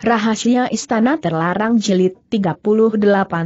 Rahasia Istana Terlarang Jilid 38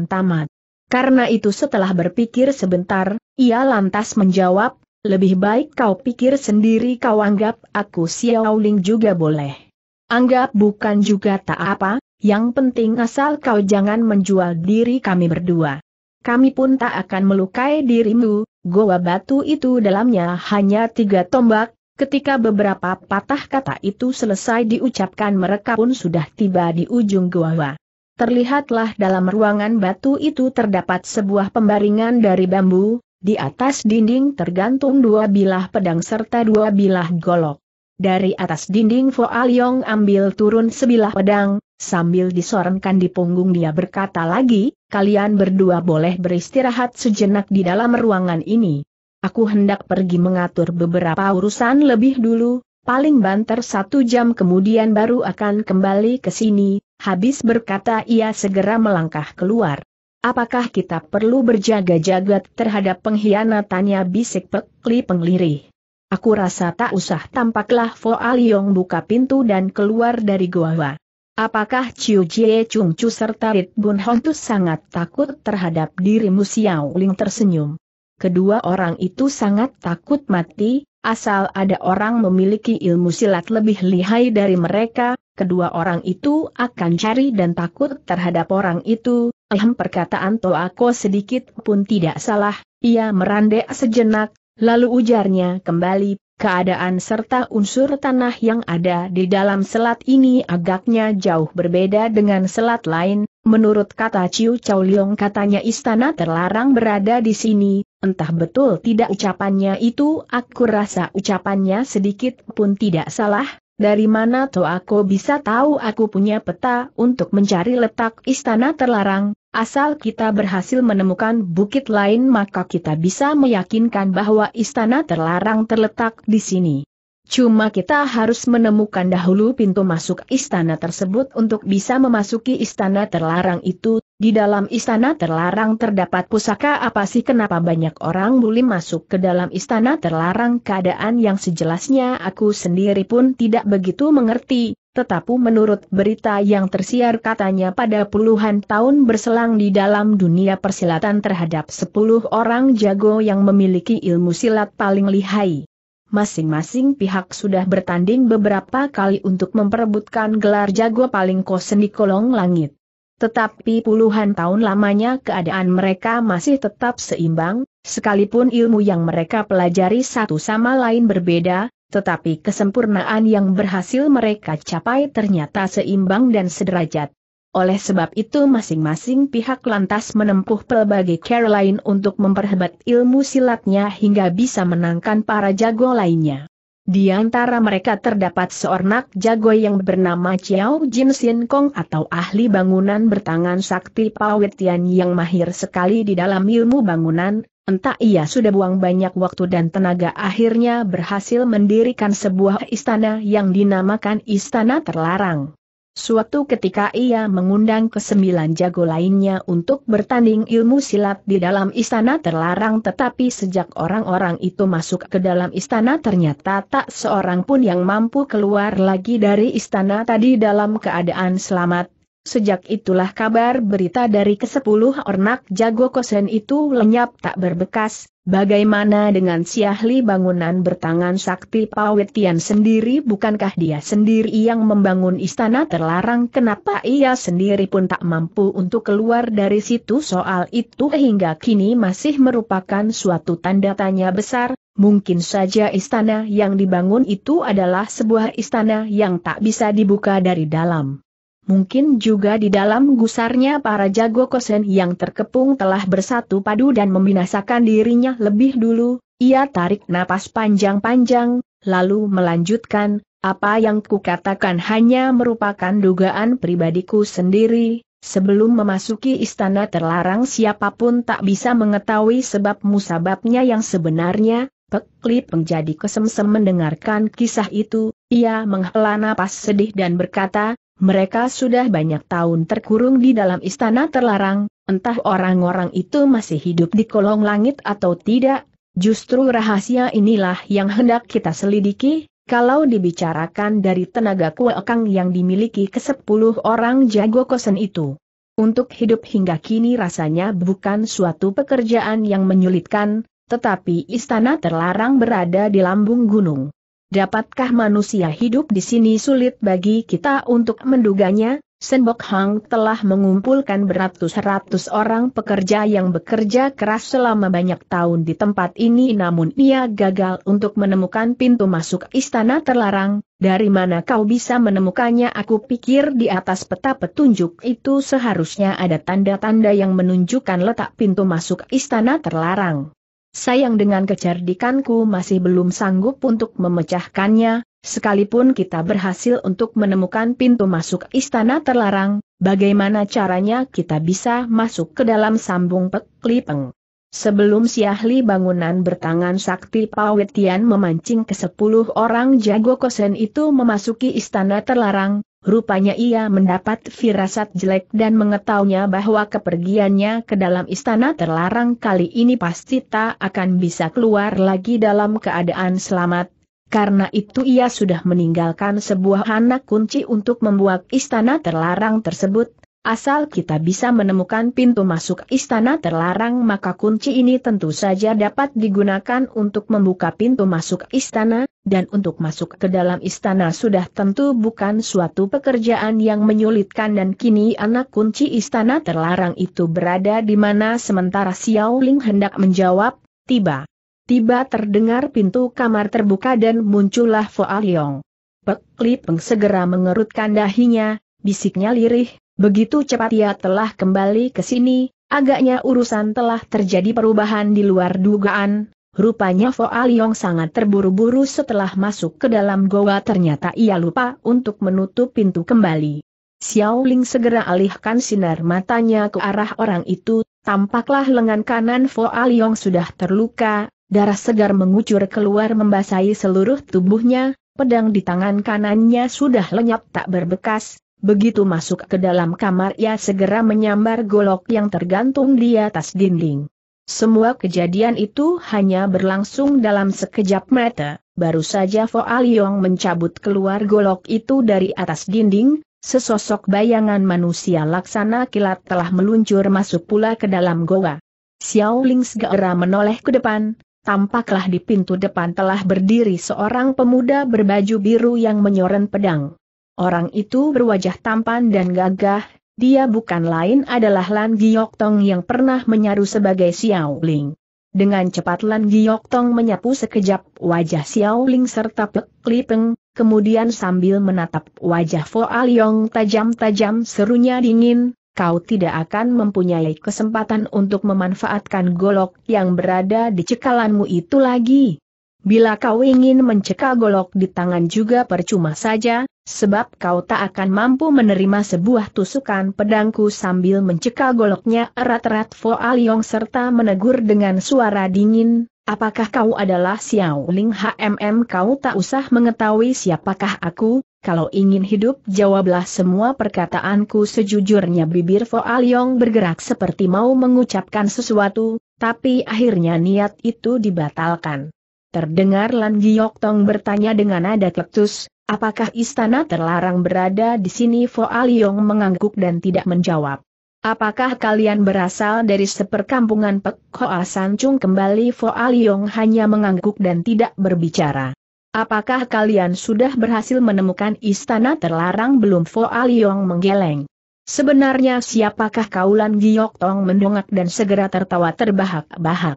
Tamat. Karena itu setelah berpikir sebentar, ia lantas menjawab, lebih baik kau pikir sendiri kau anggap aku Xiaoling juga boleh. Anggap bukan juga tak apa, yang penting asal kau jangan menjual diri kami berdua. Kami pun tak akan melukai dirimu, goa batu itu dalamnya hanya tiga tombak, Ketika beberapa patah kata itu selesai diucapkan mereka pun sudah tiba di ujung gua. Terlihatlah dalam ruangan batu itu terdapat sebuah pembaringan dari bambu, di atas dinding tergantung dua bilah pedang serta dua bilah golok. Dari atas dinding Fo Yong ambil turun sebilah pedang, sambil disorankan di punggung dia berkata lagi, kalian berdua boleh beristirahat sejenak di dalam ruangan ini. Aku hendak pergi mengatur beberapa urusan lebih dulu, paling banter satu jam kemudian baru akan kembali ke sini, habis berkata ia segera melangkah keluar. Apakah kita perlu berjaga-jaga terhadap pengkhianatannya bisik pekli penglirih? Aku rasa tak usah tampaklah Fo Aliong buka pintu dan keluar dari goa. Apakah Chiu Jie Chung Chu serta Rit Bun Hontu sangat takut terhadap dirimu Xiao Ling tersenyum? kedua orang itu sangat takut mati, asal ada orang memiliki ilmu silat lebih lihai dari mereka, kedua orang itu akan cari dan takut terhadap orang itu, ehem perkataan Toako sedikit pun tidak salah, ia merandek sejenak, lalu ujarnya kembali, keadaan serta unsur tanah yang ada di dalam selat ini agaknya jauh berbeda dengan selat lain, Menurut kata Ciu Chow Leong katanya istana terlarang berada di sini, entah betul tidak ucapannya itu aku rasa ucapannya sedikit pun tidak salah, dari mana toh aku bisa tahu aku punya peta untuk mencari letak istana terlarang, asal kita berhasil menemukan bukit lain maka kita bisa meyakinkan bahwa istana terlarang terletak di sini. Cuma kita harus menemukan dahulu pintu masuk istana tersebut untuk bisa memasuki istana terlarang itu. Di dalam istana terlarang terdapat pusaka apa sih kenapa banyak orang boleh masuk ke dalam istana terlarang keadaan yang sejelasnya aku sendiri pun tidak begitu mengerti. Tetapi menurut berita yang tersiar katanya pada puluhan tahun berselang di dalam dunia persilatan terhadap 10 orang jago yang memiliki ilmu silat paling lihai masing-masing pihak sudah bertanding beberapa kali untuk memperebutkan gelar jago paling kosen di kolong langit. Tetapi puluhan tahun lamanya keadaan mereka masih tetap seimbang, sekalipun ilmu yang mereka pelajari satu sama lain berbeda, tetapi kesempurnaan yang berhasil mereka capai ternyata seimbang dan sederajat. Oleh sebab itu masing-masing pihak lantas menempuh pelbagai cara lain untuk memperhebat ilmu silatnya hingga bisa menangkan para jago lainnya. Di antara mereka terdapat seorang jago yang bernama Chiao Jin Sin Kong atau ahli bangunan bertangan sakti Pawetian yang mahir sekali di dalam ilmu bangunan, Entah ia sudah buang banyak waktu dan tenaga akhirnya berhasil mendirikan sebuah istana yang dinamakan Istana Terlarang. Suatu ketika ia mengundang kesembilan jago lainnya untuk bertanding ilmu silat di dalam istana terlarang tetapi sejak orang-orang itu masuk ke dalam istana ternyata tak seorang pun yang mampu keluar lagi dari istana tadi dalam keadaan selamat, Sejak itulah kabar berita dari kesepuluh ornak jago kosen itu lenyap tak berbekas, bagaimana dengan si ahli bangunan bertangan sakti Pawetian sendiri bukankah dia sendiri yang membangun istana terlarang kenapa ia sendiri pun tak mampu untuk keluar dari situ soal itu hingga kini masih merupakan suatu tanda tanya besar, Mungkin saja istana yang dibangun itu adalah sebuah istana yang tak bisa dibuka dari dalam. Mungkin juga di dalam gusarnya para jago kosen yang terkepung telah bersatu padu dan membinasakan dirinya lebih dulu, ia tarik napas panjang-panjang, lalu melanjutkan, apa yang kukatakan hanya merupakan dugaan pribadiku sendiri, sebelum memasuki istana terlarang siapapun tak bisa mengetahui sebab musababnya yang sebenarnya, Peklip menjadi kesemsem mendengarkan kisah itu, ia menghela napas sedih dan berkata, mereka sudah banyak tahun terkurung di dalam istana terlarang, entah orang-orang itu masih hidup di kolong langit atau tidak, justru rahasia inilah yang hendak kita selidiki, kalau dibicarakan dari tenaga kuekang yang dimiliki ke sepuluh orang jago kosen itu. Untuk hidup hingga kini rasanya bukan suatu pekerjaan yang menyulitkan, tetapi istana terlarang berada di lambung gunung. Dapatkah manusia hidup di sini sulit bagi kita untuk menduganya? Senbok Hang telah mengumpulkan beratus-ratus orang pekerja yang bekerja keras selama banyak tahun di tempat ini namun ia gagal untuk menemukan pintu masuk istana terlarang, dari mana kau bisa menemukannya aku pikir di atas peta petunjuk itu seharusnya ada tanda-tanda yang menunjukkan letak pintu masuk istana terlarang. Sayang dengan kecerdikanku masih belum sanggup untuk memecahkannya, Sekalipun kita berhasil untuk menemukan pintu masuk istana terlarang, bagaimana caranya kita bisa masuk ke dalam sambung peklipeng? Sebelum si ahli bangunan bertangan sakti Pawetian memancing ke sepuluh orang jago kosen itu memasuki istana terlarang, Rupanya ia mendapat firasat jelek dan mengetahuinya bahwa kepergiannya ke dalam istana terlarang kali ini pasti tak akan bisa keluar lagi dalam keadaan selamat. Karena itu ia sudah meninggalkan sebuah anak kunci untuk membuat istana terlarang tersebut, Asal kita bisa menemukan pintu masuk istana terlarang maka kunci ini tentu saja dapat digunakan untuk membuka pintu masuk istana, dan untuk masuk ke dalam istana sudah tentu bukan suatu pekerjaan yang menyulitkan dan kini anak kunci istana terlarang itu berada di mana sementara Xiao Ling hendak menjawab, tiba. Tiba terdengar pintu kamar terbuka dan muncullah Fo Aliong. Pek Li Peng segera mengerutkan dahinya, bisiknya lirih, Begitu cepat ia telah kembali ke sini, agaknya urusan telah terjadi perubahan di luar dugaan, Rupanya Fo Aliong sangat terburu-buru setelah masuk ke dalam goa ternyata ia lupa untuk menutup pintu kembali. Xiao Ling segera alihkan sinar matanya ke arah orang itu, tampaklah lengan kanan Fo Aliong sudah terluka, darah segar mengucur keluar membasahi seluruh tubuhnya, pedang di tangan kanannya sudah lenyap tak berbekas, Begitu masuk ke dalam kamar ia segera menyambar golok yang tergantung di atas dinding. Semua kejadian itu hanya berlangsung dalam sekejap mata, baru saja Fo Aliong mencabut keluar golok itu dari atas dinding, sesosok bayangan manusia laksana kilat telah meluncur masuk pula ke dalam goa. Xiao Ling segera menoleh ke depan, tampaklah di pintu depan telah berdiri seorang pemuda berbaju biru yang menyoren pedang. Orang itu berwajah tampan dan gagah, dia bukan lain adalah Lan Giok Tong yang pernah menyaru sebagai Xiao Ling. Dengan cepat Lan Giok Tong menyapu sekejap wajah Xiao Ling serta Pek Lipeng, kemudian sambil menatap wajah Fo Aliong tajam-tajam serunya dingin, kau tidak akan mempunyai kesempatan untuk memanfaatkan golok yang berada di cekalanmu itu lagi. Bila kau ingin mencekal golok di tangan juga percuma saja, Sebab kau tak akan mampu menerima sebuah tusukan pedangku sambil mencekal goloknya erat-erat Fo Aliong serta menegur dengan suara dingin, apakah kau adalah Xiao Ling HMM kau tak usah mengetahui siapakah aku, kalau ingin hidup jawablah semua perkataanku sejujurnya bibir Fo Aliong bergerak seperti mau mengucapkan sesuatu, tapi akhirnya niat itu dibatalkan. Terdengar Lan Giok Tong bertanya dengan nada keletus, Apakah istana terlarang berada di sini Fo Aliong mengangguk dan tidak menjawab. Apakah kalian berasal dari seperkampungan Pek Hoa Chung? kembali Fo Aliong hanya mengangguk dan tidak berbicara. Apakah kalian sudah berhasil menemukan istana terlarang belum Fo Aliong menggeleng. Sebenarnya siapakah kaulan Giok Tong mendongak dan segera tertawa terbahak-bahak.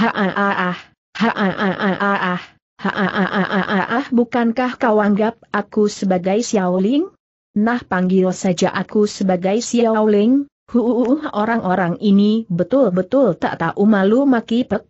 Ha ah ah ah, ha ah ah ah ah. Haaaaaaah bukankah kau anggap aku sebagai Xiaoling? Nah panggil saja aku sebagai Xiaoling, huuuh orang-orang ini betul-betul tak tahu malu maki pek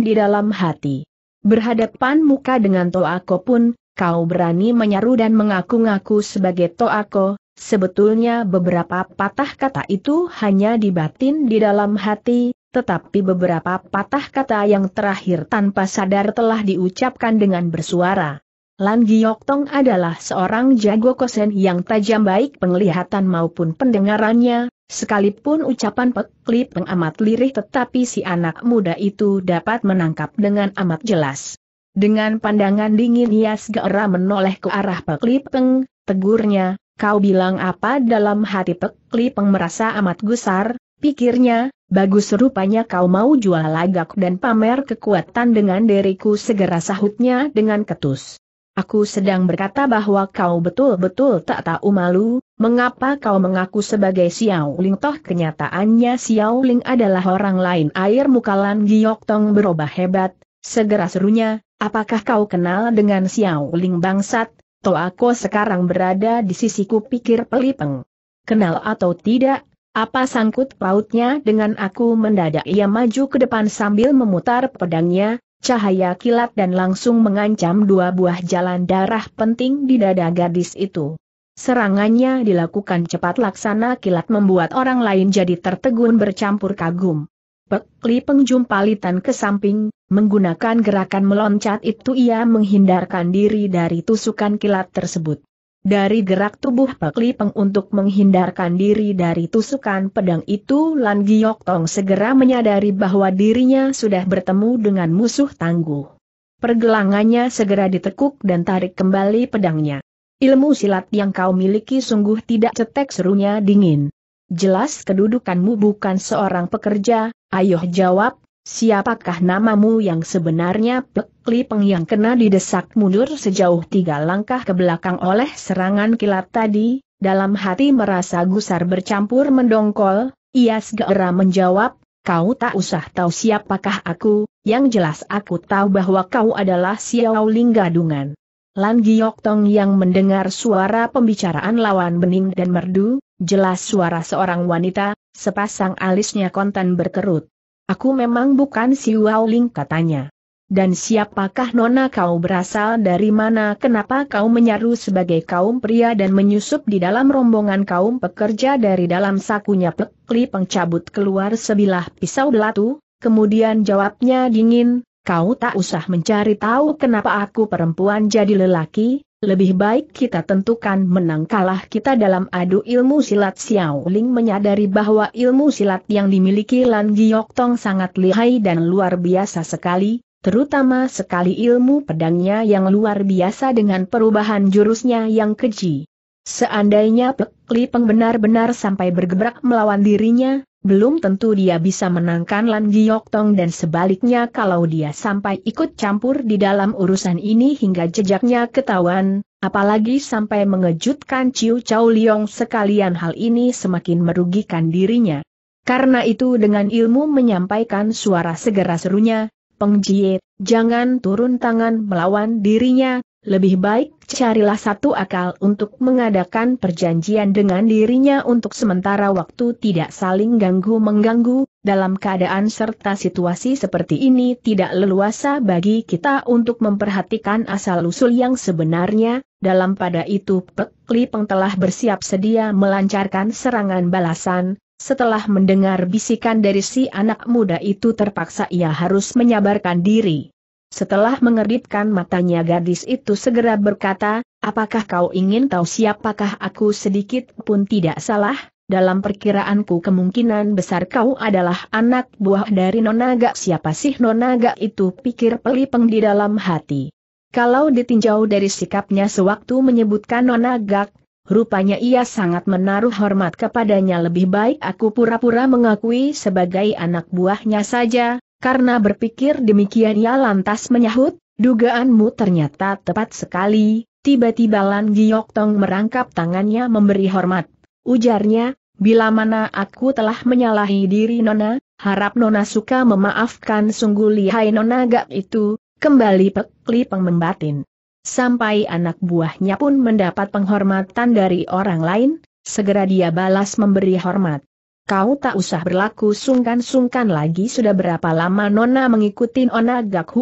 di dalam hati. Berhadapan muka dengan Toako pun, kau berani menyaru dan mengaku-ngaku sebagai Toako, sebetulnya beberapa patah kata itu hanya dibatin di dalam hati, tetapi beberapa patah kata yang terakhir tanpa sadar telah diucapkan dengan bersuara. Lan Giok Tong adalah seorang jago kosen yang tajam baik penglihatan maupun pendengarannya, sekalipun ucapan peklip pengamat lirih tetapi si anak muda itu dapat menangkap dengan amat jelas. Dengan pandangan dingin ia segera menoleh ke arah Peklipeng, tegurnya, kau bilang apa dalam hati Peklipeng merasa amat gusar, Pikirnya, bagus rupanya kau mau jual lagak dan pamer kekuatan dengan diriku segera sahutnya dengan ketus. Aku sedang berkata bahwa kau betul-betul tak tahu malu, mengapa kau mengaku sebagai Xiao Ling toh kenyataannya Xiao Ling adalah orang lain air mukalan Giok Tong berubah hebat, segera serunya, apakah kau kenal dengan Xiao Ling bangsat, toh aku sekarang berada di sisiku pikir pelipeng. Kenal atau tidak, apa sangkut pautnya dengan aku mendadak ia maju ke depan sambil memutar pedangnya, cahaya kilat dan langsung mengancam dua buah jalan darah penting di dada gadis itu. Serangannya dilakukan cepat laksana kilat membuat orang lain jadi tertegun bercampur kagum. Pek Li ke samping, menggunakan gerakan meloncat itu ia menghindarkan diri dari tusukan kilat tersebut. Dari gerak tubuh Pak peng untuk menghindarkan diri dari tusukan pedang itu Lan Giok Tong segera menyadari bahwa dirinya sudah bertemu dengan musuh tangguh. Pergelangannya segera ditekuk dan tarik kembali pedangnya. Ilmu silat yang kau miliki sungguh tidak cetek serunya dingin. Jelas kedudukanmu bukan seorang pekerja, ayuh jawab Siapakah namamu yang sebenarnya Pekli Peng yang kena didesak mundur sejauh tiga langkah ke belakang oleh serangan kilat tadi, dalam hati merasa gusar bercampur mendongkol, ia segera menjawab, Kau tak usah tahu siapakah aku, yang jelas aku tahu bahwa kau adalah Xiao Ling Gadungan. Lan Giok Tong yang mendengar suara pembicaraan lawan bening dan merdu, jelas suara seorang wanita, sepasang alisnya kontan berkerut. Aku memang bukan si Wauling katanya. Dan siapakah nona kau berasal dari mana kenapa kau menyaru sebagai kaum pria dan menyusup di dalam rombongan kaum pekerja dari dalam sakunya pekli pencabut keluar sebilah pisau belatu, kemudian jawabnya dingin, kau tak usah mencari tahu kenapa aku perempuan jadi lelaki, lebih baik kita tentukan menang kalah kita dalam adu ilmu silat Xiao Ling menyadari bahwa ilmu silat yang dimiliki Lan Giok Tong sangat lihai dan luar biasa sekali, terutama sekali ilmu pedangnya yang luar biasa dengan perubahan jurusnya yang keji. Seandainya Pek Li Peng benar-benar sampai bergebrak melawan dirinya, belum tentu dia bisa menangkan Lan Giok Tong dan sebaliknya kalau dia sampai ikut campur di dalam urusan ini hingga jejaknya ketahuan, apalagi sampai mengejutkan Ciu Chau Liong sekalian hal ini semakin merugikan dirinya. Karena itu dengan ilmu menyampaikan suara segera serunya, Peng Jie, jangan turun tangan melawan dirinya, lebih baik carilah satu akal untuk mengadakan perjanjian dengan dirinya untuk sementara waktu tidak saling ganggu-mengganggu, dalam keadaan serta situasi seperti ini tidak leluasa bagi kita untuk memperhatikan asal-usul yang sebenarnya, dalam pada itu Pek Lipeng telah bersiap sedia melancarkan serangan balasan, setelah mendengar bisikan dari si anak muda itu terpaksa ia harus menyabarkan diri. Setelah mengeritkan matanya gadis itu segera berkata, apakah kau ingin tahu siapakah aku sedikit pun tidak salah? Dalam perkiraanku kemungkinan besar kau adalah anak buah dari Nonaga. Siapa sih Nonaga itu pikir pelipeng di dalam hati. Kalau ditinjau dari sikapnya sewaktu menyebutkan Nonaga, rupanya ia sangat menaruh hormat kepadanya lebih baik aku pura-pura mengakui sebagai anak buahnya saja, karena berpikir demikian ia lantas menyahut, dugaanmu ternyata tepat sekali, tiba-tiba Lan Giok Tong merangkap tangannya memberi hormat. Ujarnya, bila mana aku telah menyalahi diri Nona, harap Nona suka memaafkan sungguh lihai Nona gak itu, kembali pekli pengembatin. Sampai anak buahnya pun mendapat penghormatan dari orang lain, segera dia balas memberi hormat. Kau tak usah berlaku sungkan-sungkan lagi sudah berapa lama Nona mengikuti Nona Gak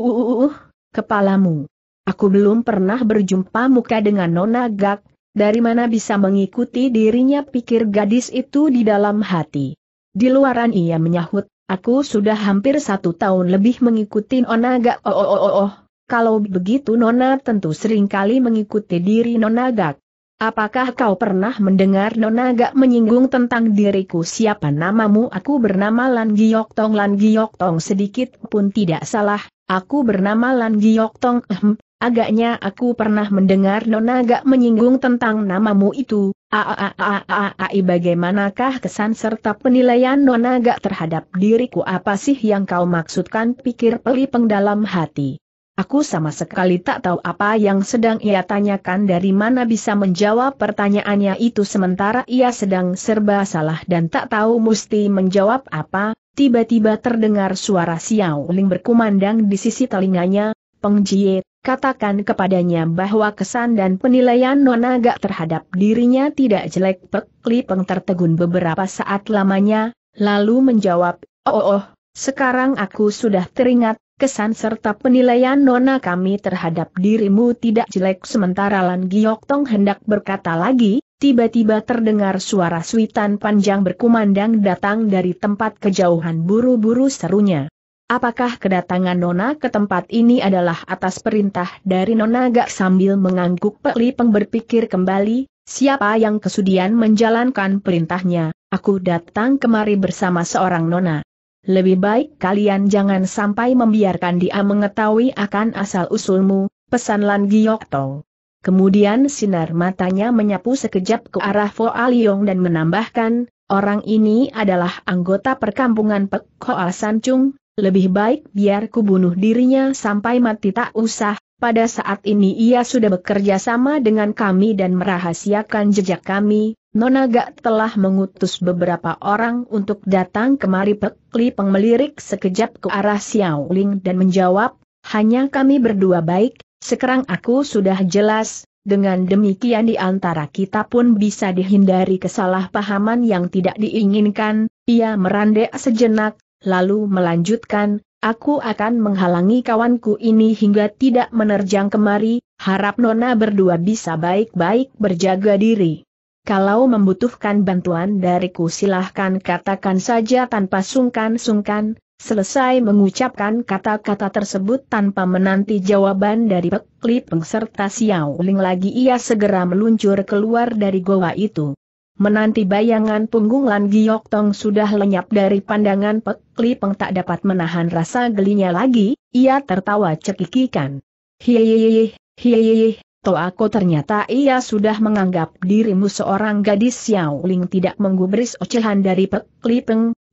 kepalamu. Aku belum pernah berjumpa muka dengan Nona Gak, dari mana bisa mengikuti dirinya pikir gadis itu di dalam hati. Di luaran ia menyahut, aku sudah hampir satu tahun lebih mengikuti Nona Gak oh, oh oh oh oh. Kalau begitu Nona tentu seringkali mengikuti diri Nona Gak. Apakah kau pernah mendengar Nona gak menyinggung tentang diriku siapa namamu? Aku bernama Lan Giok Tong Lan Giok Tong sedikit pun tidak salah, aku bernama Lan Giok Tong ehm, agaknya aku pernah mendengar Nona gak menyinggung tentang namamu itu, aaaaaai bagaimanakah kesan serta penilaian Nona gak terhadap diriku apa sih yang kau maksudkan pikir peli pengdalam hati. Aku sama sekali tak tahu apa yang sedang ia tanyakan dari mana bisa menjawab pertanyaannya itu sementara ia sedang serba salah dan tak tahu mesti menjawab apa, tiba-tiba terdengar suara Xiao Ling berkumandang di sisi telinganya, Peng Jie, katakan kepadanya bahwa kesan dan penilaian nona nonaga terhadap dirinya tidak jelek Pek Li Peng tertegun beberapa saat lamanya, lalu menjawab, oh oh, oh sekarang aku sudah teringat, kesan serta penilaian nona kami terhadap dirimu tidak jelek sementara Lan Giok Tong hendak berkata lagi, tiba-tiba terdengar suara suitan panjang berkumandang datang dari tempat kejauhan buru-buru serunya. Apakah kedatangan Nona ke tempat ini adalah atas perintah dari Nona Gak sambil mengangguk Peli Peng berpikir kembali, siapa yang kesudian menjalankan perintahnya, aku datang kemari bersama seorang Nona lebih baik kalian jangan sampai membiarkan dia mengetahui akan asal-usulmu, pesan Lan Giok Tong. Kemudian sinar matanya menyapu sekejap ke arah Fo Aliong dan menambahkan, orang ini adalah anggota perkampungan Pek Hoa Sancung, lebih baik biar ku bunuh dirinya sampai mati tak usah, pada saat ini ia sudah bekerja sama dengan kami dan merahasiakan jejak kami, Nonaga telah mengutus beberapa orang untuk datang kemari Pekli sekejap ke arah Xiao Ling dan menjawab, hanya kami berdua baik, sekarang aku sudah jelas, dengan demikian di antara kita pun bisa dihindari kesalahpahaman yang tidak diinginkan, ia merandek sejenak, lalu melanjutkan, aku akan menghalangi kawanku ini hingga tidak menerjang kemari, harap Nona berdua bisa baik-baik berjaga diri. Kalau membutuhkan bantuan dariku silahkan katakan saja tanpa sungkan-sungkan, selesai mengucapkan kata-kata tersebut tanpa menanti jawaban dari pekli Pengserta Peng Xiao Ling lagi ia segera meluncur keluar dari goa itu. Menanti bayangan punggung Lan Giok Tong sudah lenyap dari pandangan pekli Peng tak dapat menahan rasa gelinya lagi, ia tertawa cekikikan. Hihihi, hihihi, Toako ternyata ia sudah menganggap dirimu seorang gadis Ling tidak menggubris ocehan dari Pek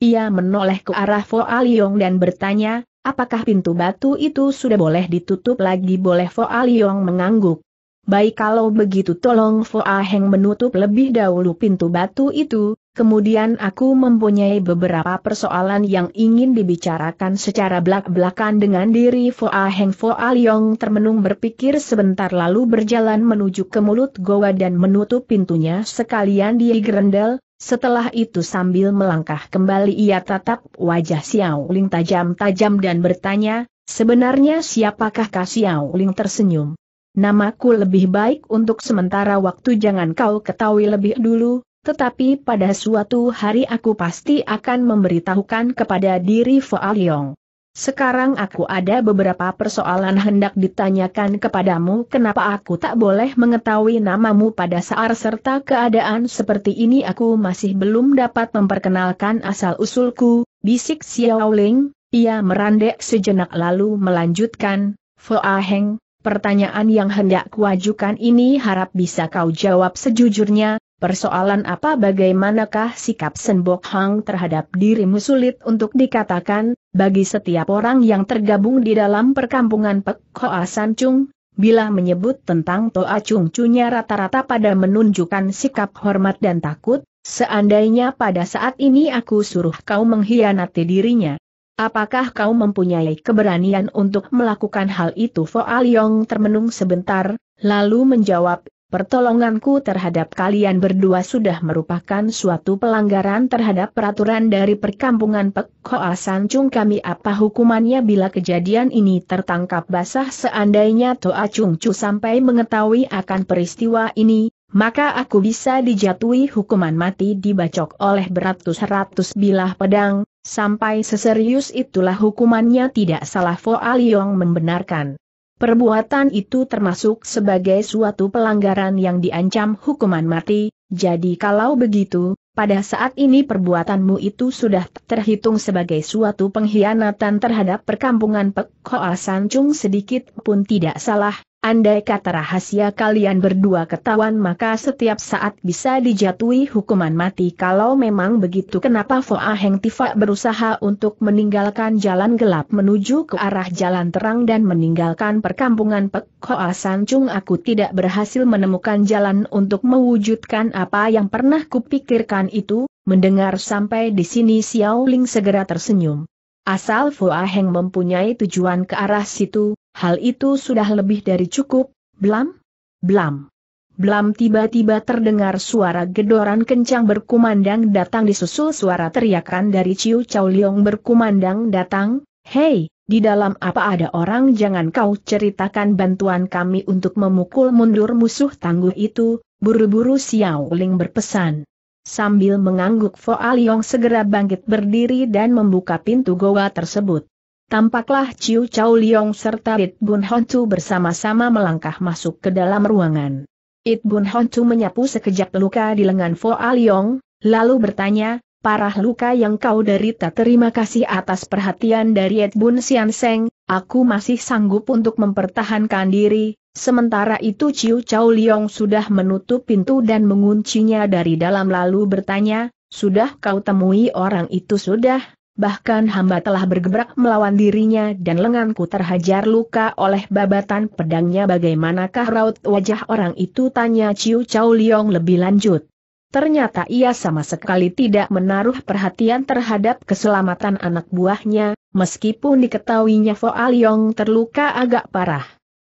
ia menoleh ke arah Foa Liong dan bertanya, apakah pintu batu itu sudah boleh ditutup lagi boleh Foa Liong mengangguk. Baik kalau begitu tolong Foa Heng menutup lebih dahulu pintu batu itu, Kemudian aku mempunyai beberapa persoalan yang ingin dibicarakan secara belak-belakan dengan diri Foa Heng Foa Leong termenung berpikir sebentar lalu berjalan menuju ke mulut goa dan menutup pintunya sekalian di gerendel, setelah itu sambil melangkah kembali ia tatap wajah Xiao Ling tajam-tajam dan bertanya, sebenarnya siapakah kah Xiao Ling tersenyum? Namaku lebih baik untuk sementara waktu jangan kau ketahui lebih dulu, tetapi pada suatu hari aku pasti akan memberitahukan kepada diri Foa Liong. Sekarang aku ada beberapa persoalan hendak ditanyakan kepadamu kenapa aku tak boleh mengetahui namamu pada saat serta keadaan seperti ini aku masih belum dapat memperkenalkan asal-usulku, bisik Xiao Ling, ia merandek sejenak lalu melanjutkan, Foa Heng, pertanyaan yang hendak kuajukan ini harap bisa kau jawab sejujurnya, Persoalan apa bagaimanakah sikap Senbok Hang terhadap dirimu sulit untuk dikatakan, bagi setiap orang yang tergabung di dalam perkampungan Pek Hoa San Chung, bila menyebut tentang Toa Chung Chunya rata-rata pada menunjukkan sikap hormat dan takut, seandainya pada saat ini aku suruh kau mengkhianati dirinya. Apakah kau mempunyai keberanian untuk melakukan hal itu? Fo Yong termenung sebentar, lalu menjawab, Pertolonganku terhadap kalian berdua sudah merupakan suatu pelanggaran terhadap peraturan dari perkampungan Pek Sancung kami apa hukumannya bila kejadian ini tertangkap basah seandainya Toa Chung Chu sampai mengetahui akan peristiwa ini, maka aku bisa dijatuhi hukuman mati dibacok oleh beratus-ratus bilah pedang, sampai seserius itulah hukumannya tidak salah Foa Liong membenarkan. Perbuatan itu termasuk sebagai suatu pelanggaran yang diancam hukuman mati, jadi kalau begitu, pada saat ini perbuatanmu itu sudah terhitung sebagai suatu pengkhianatan terhadap perkampungan Pek Hoa San sedikit pun tidak salah, Andai kata rahasia kalian berdua ketahuan maka setiap saat bisa dijatuhi hukuman mati kalau memang begitu kenapa Foa Heng Tifa berusaha untuk meninggalkan jalan gelap menuju ke arah jalan terang dan meninggalkan perkampungan Pek Hoa Sancung aku tidak berhasil menemukan jalan untuk mewujudkan apa yang pernah kupikirkan itu, mendengar sampai di sini Xiao Ling segera tersenyum. Asal Foa Heng mempunyai tujuan ke arah situ, Hal itu sudah lebih dari cukup, Blam? Blam. Blam tiba-tiba terdengar suara gedoran kencang berkumandang datang disusul suara teriakan dari Ciu Chow Leong berkumandang datang, Hei, di dalam apa ada orang jangan kau ceritakan bantuan kami untuk memukul mundur musuh tangguh itu, buru-buru Xiao Ling berpesan. Sambil mengangguk Fo Aliong segera bangkit berdiri dan membuka pintu goa tersebut. Tampaklah Chiu Chau Liong serta It Bun Hontu bersama-sama melangkah masuk ke dalam ruangan. It Bun Hontu menyapu sekejap luka di lengan A Liong, lalu bertanya, parah luka yang kau derita terima kasih atas perhatian dari It Bun Sian Seng, aku masih sanggup untuk mempertahankan diri, Sementara itu Ciu Chau Liong sudah menutup pintu dan menguncinya dari dalam lalu bertanya, sudah kau temui orang itu sudah, bahkan hamba telah bergebrak melawan dirinya dan lenganku terhajar luka oleh babatan pedangnya bagaimanakah raut wajah orang itu tanya Ciu Cao Liong lebih lanjut. Ternyata ia sama sekali tidak menaruh perhatian terhadap keselamatan anak buahnya, meskipun diketahuinya Foa Liong terluka agak parah.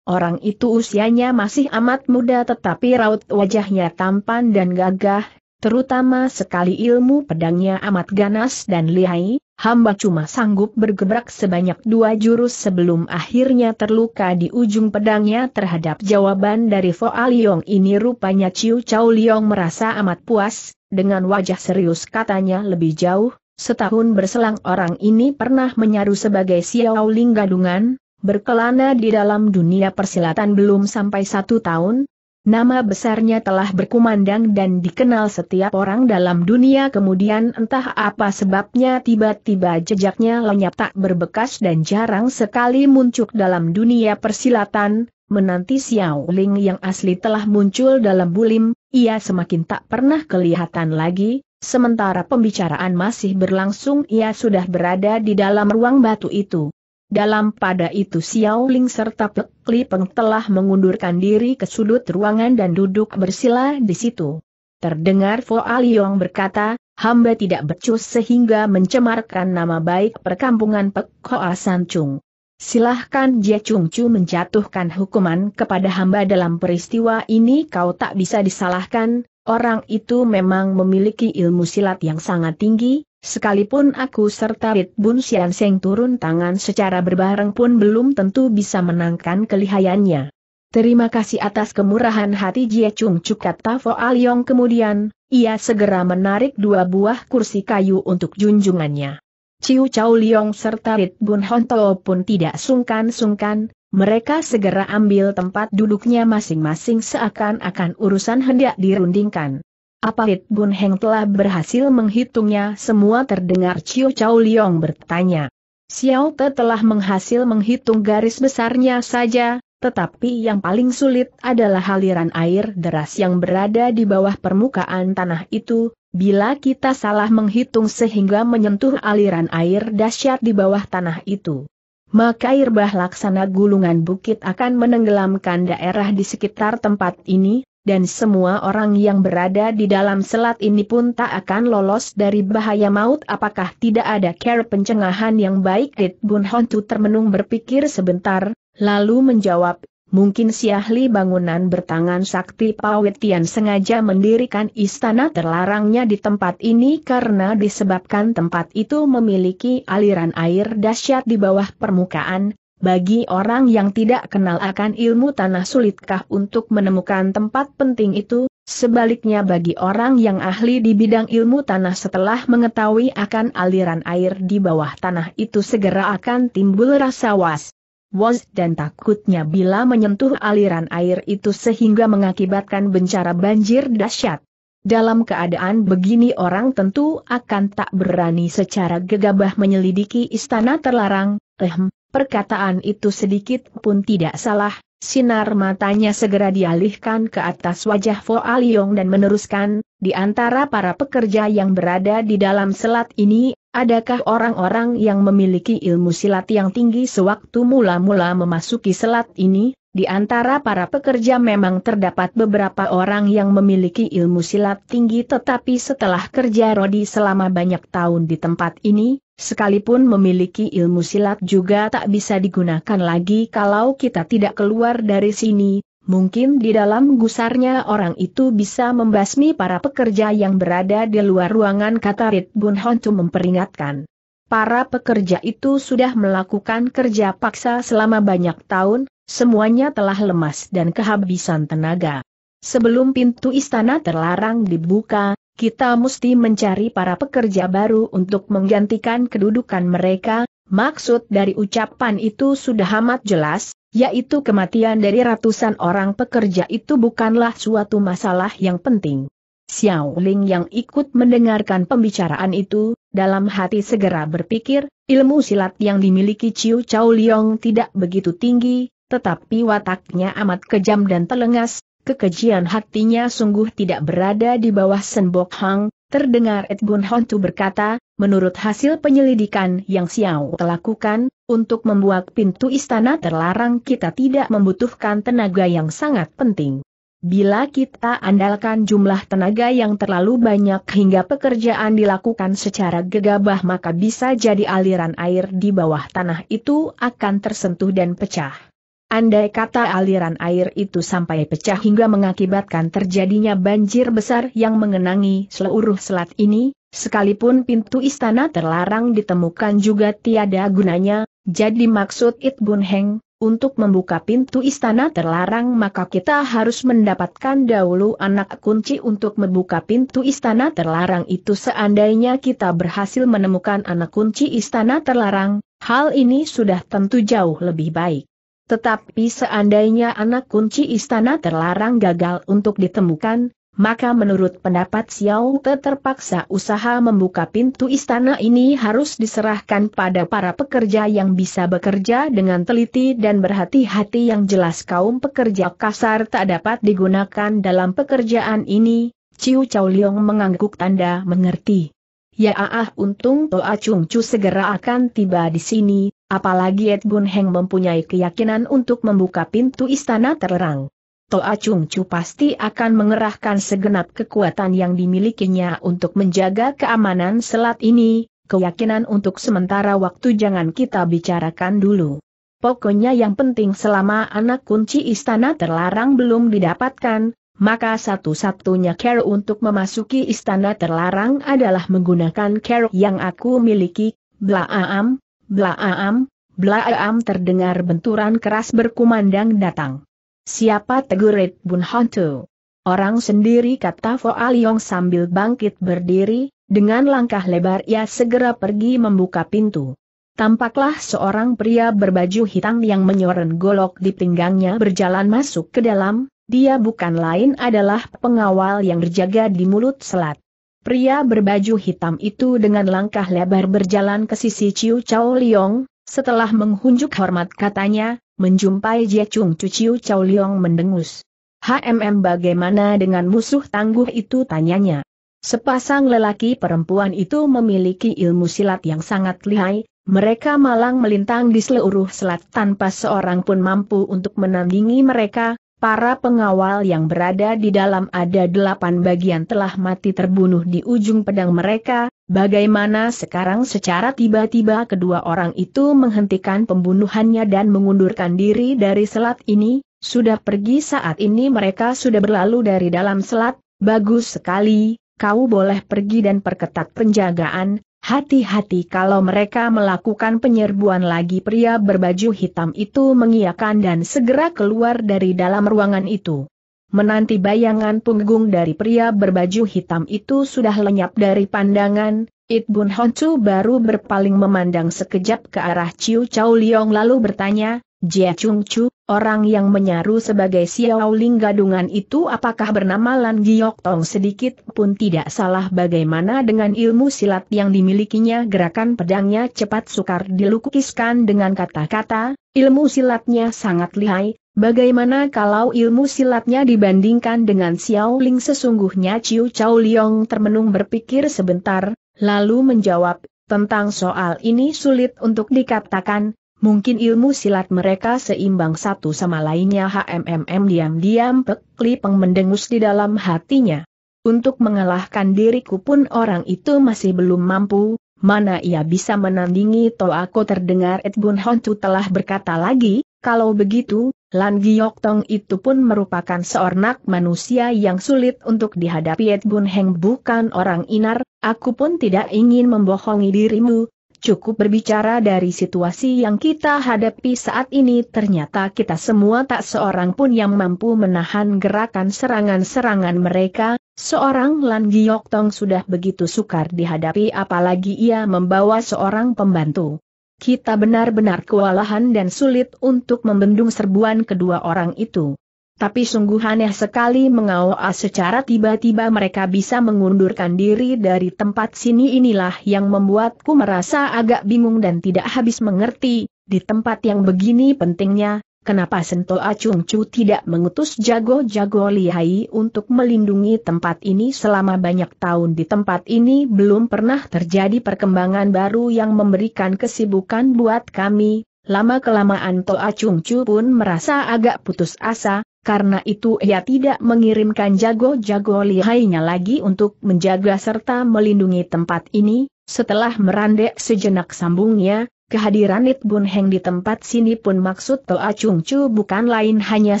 Orang itu usianya masih amat muda tetapi raut wajahnya tampan dan gagah, terutama sekali ilmu pedangnya amat ganas dan lihai, hamba cuma sanggup bergebrak sebanyak dua jurus sebelum akhirnya terluka di ujung pedangnya terhadap jawaban dari Fo Aliong ini rupanya Ciu Chau Liong merasa amat puas, dengan wajah serius katanya lebih jauh, setahun berselang orang ini pernah menyaru sebagai Xiao Ling Gadungan, berkelana di dalam dunia persilatan belum sampai satu tahun, Nama besarnya telah berkumandang dan dikenal setiap orang dalam dunia kemudian entah apa sebabnya tiba-tiba jejaknya lenyap tak berbekas dan jarang sekali muncul dalam dunia persilatan, menanti Xiao Ling yang asli telah muncul dalam bulim, ia semakin tak pernah kelihatan lagi, sementara pembicaraan masih berlangsung ia sudah berada di dalam ruang batu itu. Dalam pada itu Xiao Ling serta Pek Li Peng telah mengundurkan diri ke sudut ruangan dan duduk bersila di situ. Terdengar Fo Aliong berkata, hamba tidak becus sehingga mencemarkan nama baik perkampungan Pek Hoa Chung. Silahkan Jia Chu menjatuhkan hukuman kepada hamba dalam peristiwa ini kau tak bisa disalahkan, orang itu memang memiliki ilmu silat yang sangat tinggi, Sekalipun aku serta Rit Bun Xian Seng turun tangan secara berbareng pun belum tentu bisa menangkan kelihayannya. Terima kasih atas kemurahan hati Jie Chung Cukat kata Fo Aliong kemudian, ia segera menarik dua buah kursi kayu untuk junjungannya. Ciu Chau Liong serta Rit Bun Honto pun tidak sungkan-sungkan, mereka segera ambil tempat duduknya masing-masing seakan-akan urusan hendak dirundingkan. Apa Hit Bun Heng telah berhasil menghitungnya? Semua terdengar Chiu Chau Liong bertanya. Xiao Te telah menghasil menghitung garis besarnya saja, tetapi yang paling sulit adalah aliran air deras yang berada di bawah permukaan tanah itu, bila kita salah menghitung sehingga menyentuh aliran air dahsyat di bawah tanah itu. Maka air bah laksana gulungan bukit akan menenggelamkan daerah di sekitar tempat ini, dan semua orang yang berada di dalam selat ini pun tak akan lolos dari bahaya maut apakah tidak ada care pencengahan yang baik Rit Bun Hontu termenung berpikir sebentar, lalu menjawab, mungkin si ahli bangunan bertangan sakti Pawetian sengaja mendirikan istana terlarangnya di tempat ini karena disebabkan tempat itu memiliki aliran air dahsyat di bawah permukaan, bagi orang yang tidak kenal akan ilmu tanah sulitkah untuk menemukan tempat penting itu, sebaliknya bagi orang yang ahli di bidang ilmu tanah setelah mengetahui akan aliran air di bawah tanah itu segera akan timbul rasa was. Was dan takutnya bila menyentuh aliran air itu sehingga mengakibatkan bencana banjir dahsyat. Dalam keadaan begini orang tentu akan tak berani secara gegabah menyelidiki istana terlarang, ehem, perkataan itu sedikit pun tidak salah, sinar matanya segera dialihkan ke atas wajah Fo Aliong dan meneruskan, di antara para pekerja yang berada di dalam selat ini, adakah orang-orang yang memiliki ilmu silat yang tinggi sewaktu mula-mula memasuki selat ini? Di antara para pekerja memang terdapat beberapa orang yang memiliki ilmu silat tinggi tetapi setelah kerja Rodi selama banyak tahun di tempat ini, sekalipun memiliki ilmu silat juga tak bisa digunakan lagi kalau kita tidak keluar dari sini, mungkin di dalam gusarnya orang itu bisa membasmi para pekerja yang berada di luar ruangan kata Rit Bun Honcu memperingatkan. Para pekerja itu sudah melakukan kerja paksa selama banyak tahun, Semuanya telah lemas dan kehabisan tenaga. Sebelum pintu istana terlarang dibuka, kita mesti mencari para pekerja baru untuk menggantikan kedudukan mereka, maksud dari ucapan itu sudah amat jelas, yaitu kematian dari ratusan orang pekerja itu bukanlah suatu masalah yang penting. Xiao Ling yang ikut mendengarkan pembicaraan itu, dalam hati segera berpikir, ilmu silat yang dimiliki Ciu Chao Liong tidak begitu tinggi, tetapi wataknya amat kejam dan telengas, kekejian hatinya sungguh tidak berada di bawah Senbok Hang, terdengar Edgun Hontu berkata, menurut hasil penyelidikan yang Xiao lakukan, untuk membuat pintu istana terlarang kita tidak membutuhkan tenaga yang sangat penting. Bila kita andalkan jumlah tenaga yang terlalu banyak hingga pekerjaan dilakukan secara gegabah maka bisa jadi aliran air di bawah tanah itu akan tersentuh dan pecah. Andai kata aliran air itu sampai pecah hingga mengakibatkan terjadinya banjir besar yang mengenangi seluruh selat ini, sekalipun pintu istana terlarang ditemukan juga tiada gunanya, jadi maksud It Bun Heng, untuk membuka pintu istana terlarang maka kita harus mendapatkan dahulu anak kunci untuk membuka pintu istana terlarang itu seandainya kita berhasil menemukan anak kunci istana terlarang, hal ini sudah tentu jauh lebih baik. Tetapi seandainya anak kunci istana terlarang gagal untuk ditemukan, maka menurut pendapat Xiao Te terpaksa usaha membuka pintu istana ini harus diserahkan pada para pekerja yang bisa bekerja dengan teliti dan berhati-hati yang jelas kaum pekerja kasar tak dapat digunakan dalam pekerjaan ini, Ciu Chow Leong mengangguk tanda mengerti. Ya ah, ah untung Toa Chung Chu segera akan tiba di sini, Apalagi Ed Bun Heng mempunyai keyakinan untuk membuka pintu istana terang. Toa Chung Chu pasti akan mengerahkan segenap kekuatan yang dimilikinya untuk menjaga keamanan selat ini, keyakinan untuk sementara waktu jangan kita bicarakan dulu. Pokoknya yang penting selama anak kunci istana terlarang belum didapatkan, maka satu-satunya care untuk memasuki istana terlarang adalah menggunakan care yang aku miliki, Blaam, Blaam, blaam terdengar benturan keras berkumandang datang. Siapa tegurit Bun Hantu? Orang sendiri kata Fo Yong sambil bangkit berdiri, dengan langkah lebar ia segera pergi membuka pintu. Tampaklah seorang pria berbaju hitam yang menyoren golok di pinggangnya berjalan masuk ke dalam, dia bukan lain adalah pengawal yang berjaga di mulut selat. Pria berbaju hitam itu dengan langkah lebar berjalan ke sisi Ciu Chao Liong, setelah menghunjuk hormat katanya, menjumpai Jie Chung Chu Ciu Chao Liong mendengus. HMM bagaimana dengan musuh tangguh itu tanyanya. Sepasang lelaki perempuan itu memiliki ilmu silat yang sangat lihai, mereka malang melintang di seluruh selat tanpa seorang pun mampu untuk menandingi mereka, Para pengawal yang berada di dalam ada delapan bagian telah mati terbunuh di ujung pedang mereka, bagaimana sekarang secara tiba-tiba kedua orang itu menghentikan pembunuhannya dan mengundurkan diri dari selat ini, sudah pergi saat ini mereka sudah berlalu dari dalam selat, bagus sekali, kau boleh pergi dan perketat penjagaan, Hati-hati kalau mereka melakukan penyerbuan lagi pria berbaju hitam itu mengiakan dan segera keluar dari dalam ruangan itu. Menanti bayangan punggung dari pria berbaju hitam itu sudah lenyap dari pandangan, It Bun Honcu baru berpaling memandang sekejap ke arah Ciu Chow Liong lalu bertanya, Jia Chung Chu, Orang yang menyaru sebagai Xiaoling gadungan itu apakah bernama Lan Giok Tong sedikit pun tidak salah bagaimana dengan ilmu silat yang dimilikinya gerakan pedangnya cepat sukar dilukiskan dengan kata-kata, ilmu silatnya sangat lihai, bagaimana kalau ilmu silatnya dibandingkan dengan Xiaoling sesungguhnya Ciu Chao Liong termenung berpikir sebentar, lalu menjawab, tentang soal ini sulit untuk dikatakan, Mungkin ilmu silat mereka seimbang satu sama lainnya HMMM diam-diam peng mendengus di dalam hatinya. Untuk mengalahkan diriku pun orang itu masih belum mampu, mana ia bisa menandingi to aku terdengar Ed Bun telah berkata lagi, kalau begitu, Lan Giok Tong itu pun merupakan seorang manusia yang sulit untuk dihadapi Ed Bun Heng bukan orang inar, aku pun tidak ingin membohongi dirimu, cukup berbicara dari situasi yang kita hadapi saat ini ternyata kita semua tak seorang pun yang mampu menahan gerakan serangan-serangan mereka, seorang Lan Giok Tong sudah begitu sukar dihadapi apalagi ia membawa seorang pembantu. Kita benar-benar kewalahan dan sulit untuk membendung serbuan kedua orang itu. Tapi sungguh aneh sekali mengawa secara tiba-tiba mereka bisa mengundurkan diri dari tempat sini inilah yang membuatku merasa agak bingung dan tidak habis mengerti, di tempat yang begini pentingnya, kenapa Sento Acung Chu tidak mengutus jago-jago lihai untuk melindungi tempat ini selama banyak tahun di tempat ini belum pernah terjadi perkembangan baru yang memberikan kesibukan buat kami, Lama-kelamaan Toa Chung Chu pun merasa agak putus asa, karena itu ia tidak mengirimkan jago-jago lihainya lagi untuk menjaga serta melindungi tempat ini, setelah merandek sejenak sambungnya, kehadiran It Bun Heng di tempat sini pun maksud Toa Chung Chu bukan lain hanya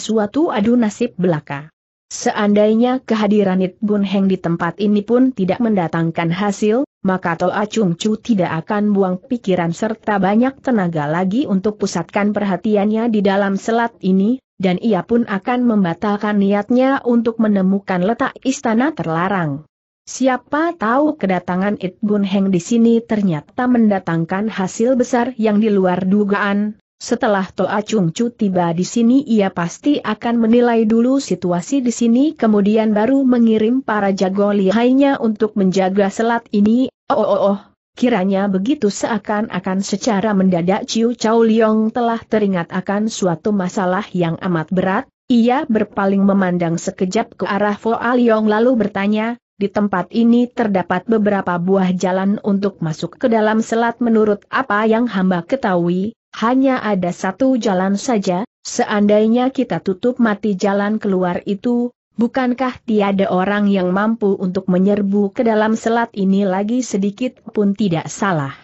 suatu adu nasib belaka. Seandainya kehadiran It Bun Heng di tempat ini pun tidak mendatangkan hasil, maka Toa Chung Chu tidak akan buang pikiran serta banyak tenaga lagi untuk pusatkan perhatiannya di dalam selat ini, dan ia pun akan membatalkan niatnya untuk menemukan letak istana terlarang. Siapa tahu kedatangan It Bun Heng di sini ternyata mendatangkan hasil besar yang di luar dugaan, setelah Toa Chung Chu tiba di sini ia pasti akan menilai dulu situasi di sini kemudian baru mengirim para jago lihainya untuk menjaga selat ini, oh oh oh, kiranya begitu seakan-akan secara mendadak Ciu Chow Liong telah teringat akan suatu masalah yang amat berat, ia berpaling memandang sekejap ke arah Foa Liong lalu bertanya, di tempat ini terdapat beberapa buah jalan untuk masuk ke dalam selat menurut apa yang hamba ketahui, hanya ada satu jalan saja, seandainya kita tutup mati jalan keluar itu, bukankah tiada orang yang mampu untuk menyerbu ke dalam selat ini lagi sedikit pun tidak salah.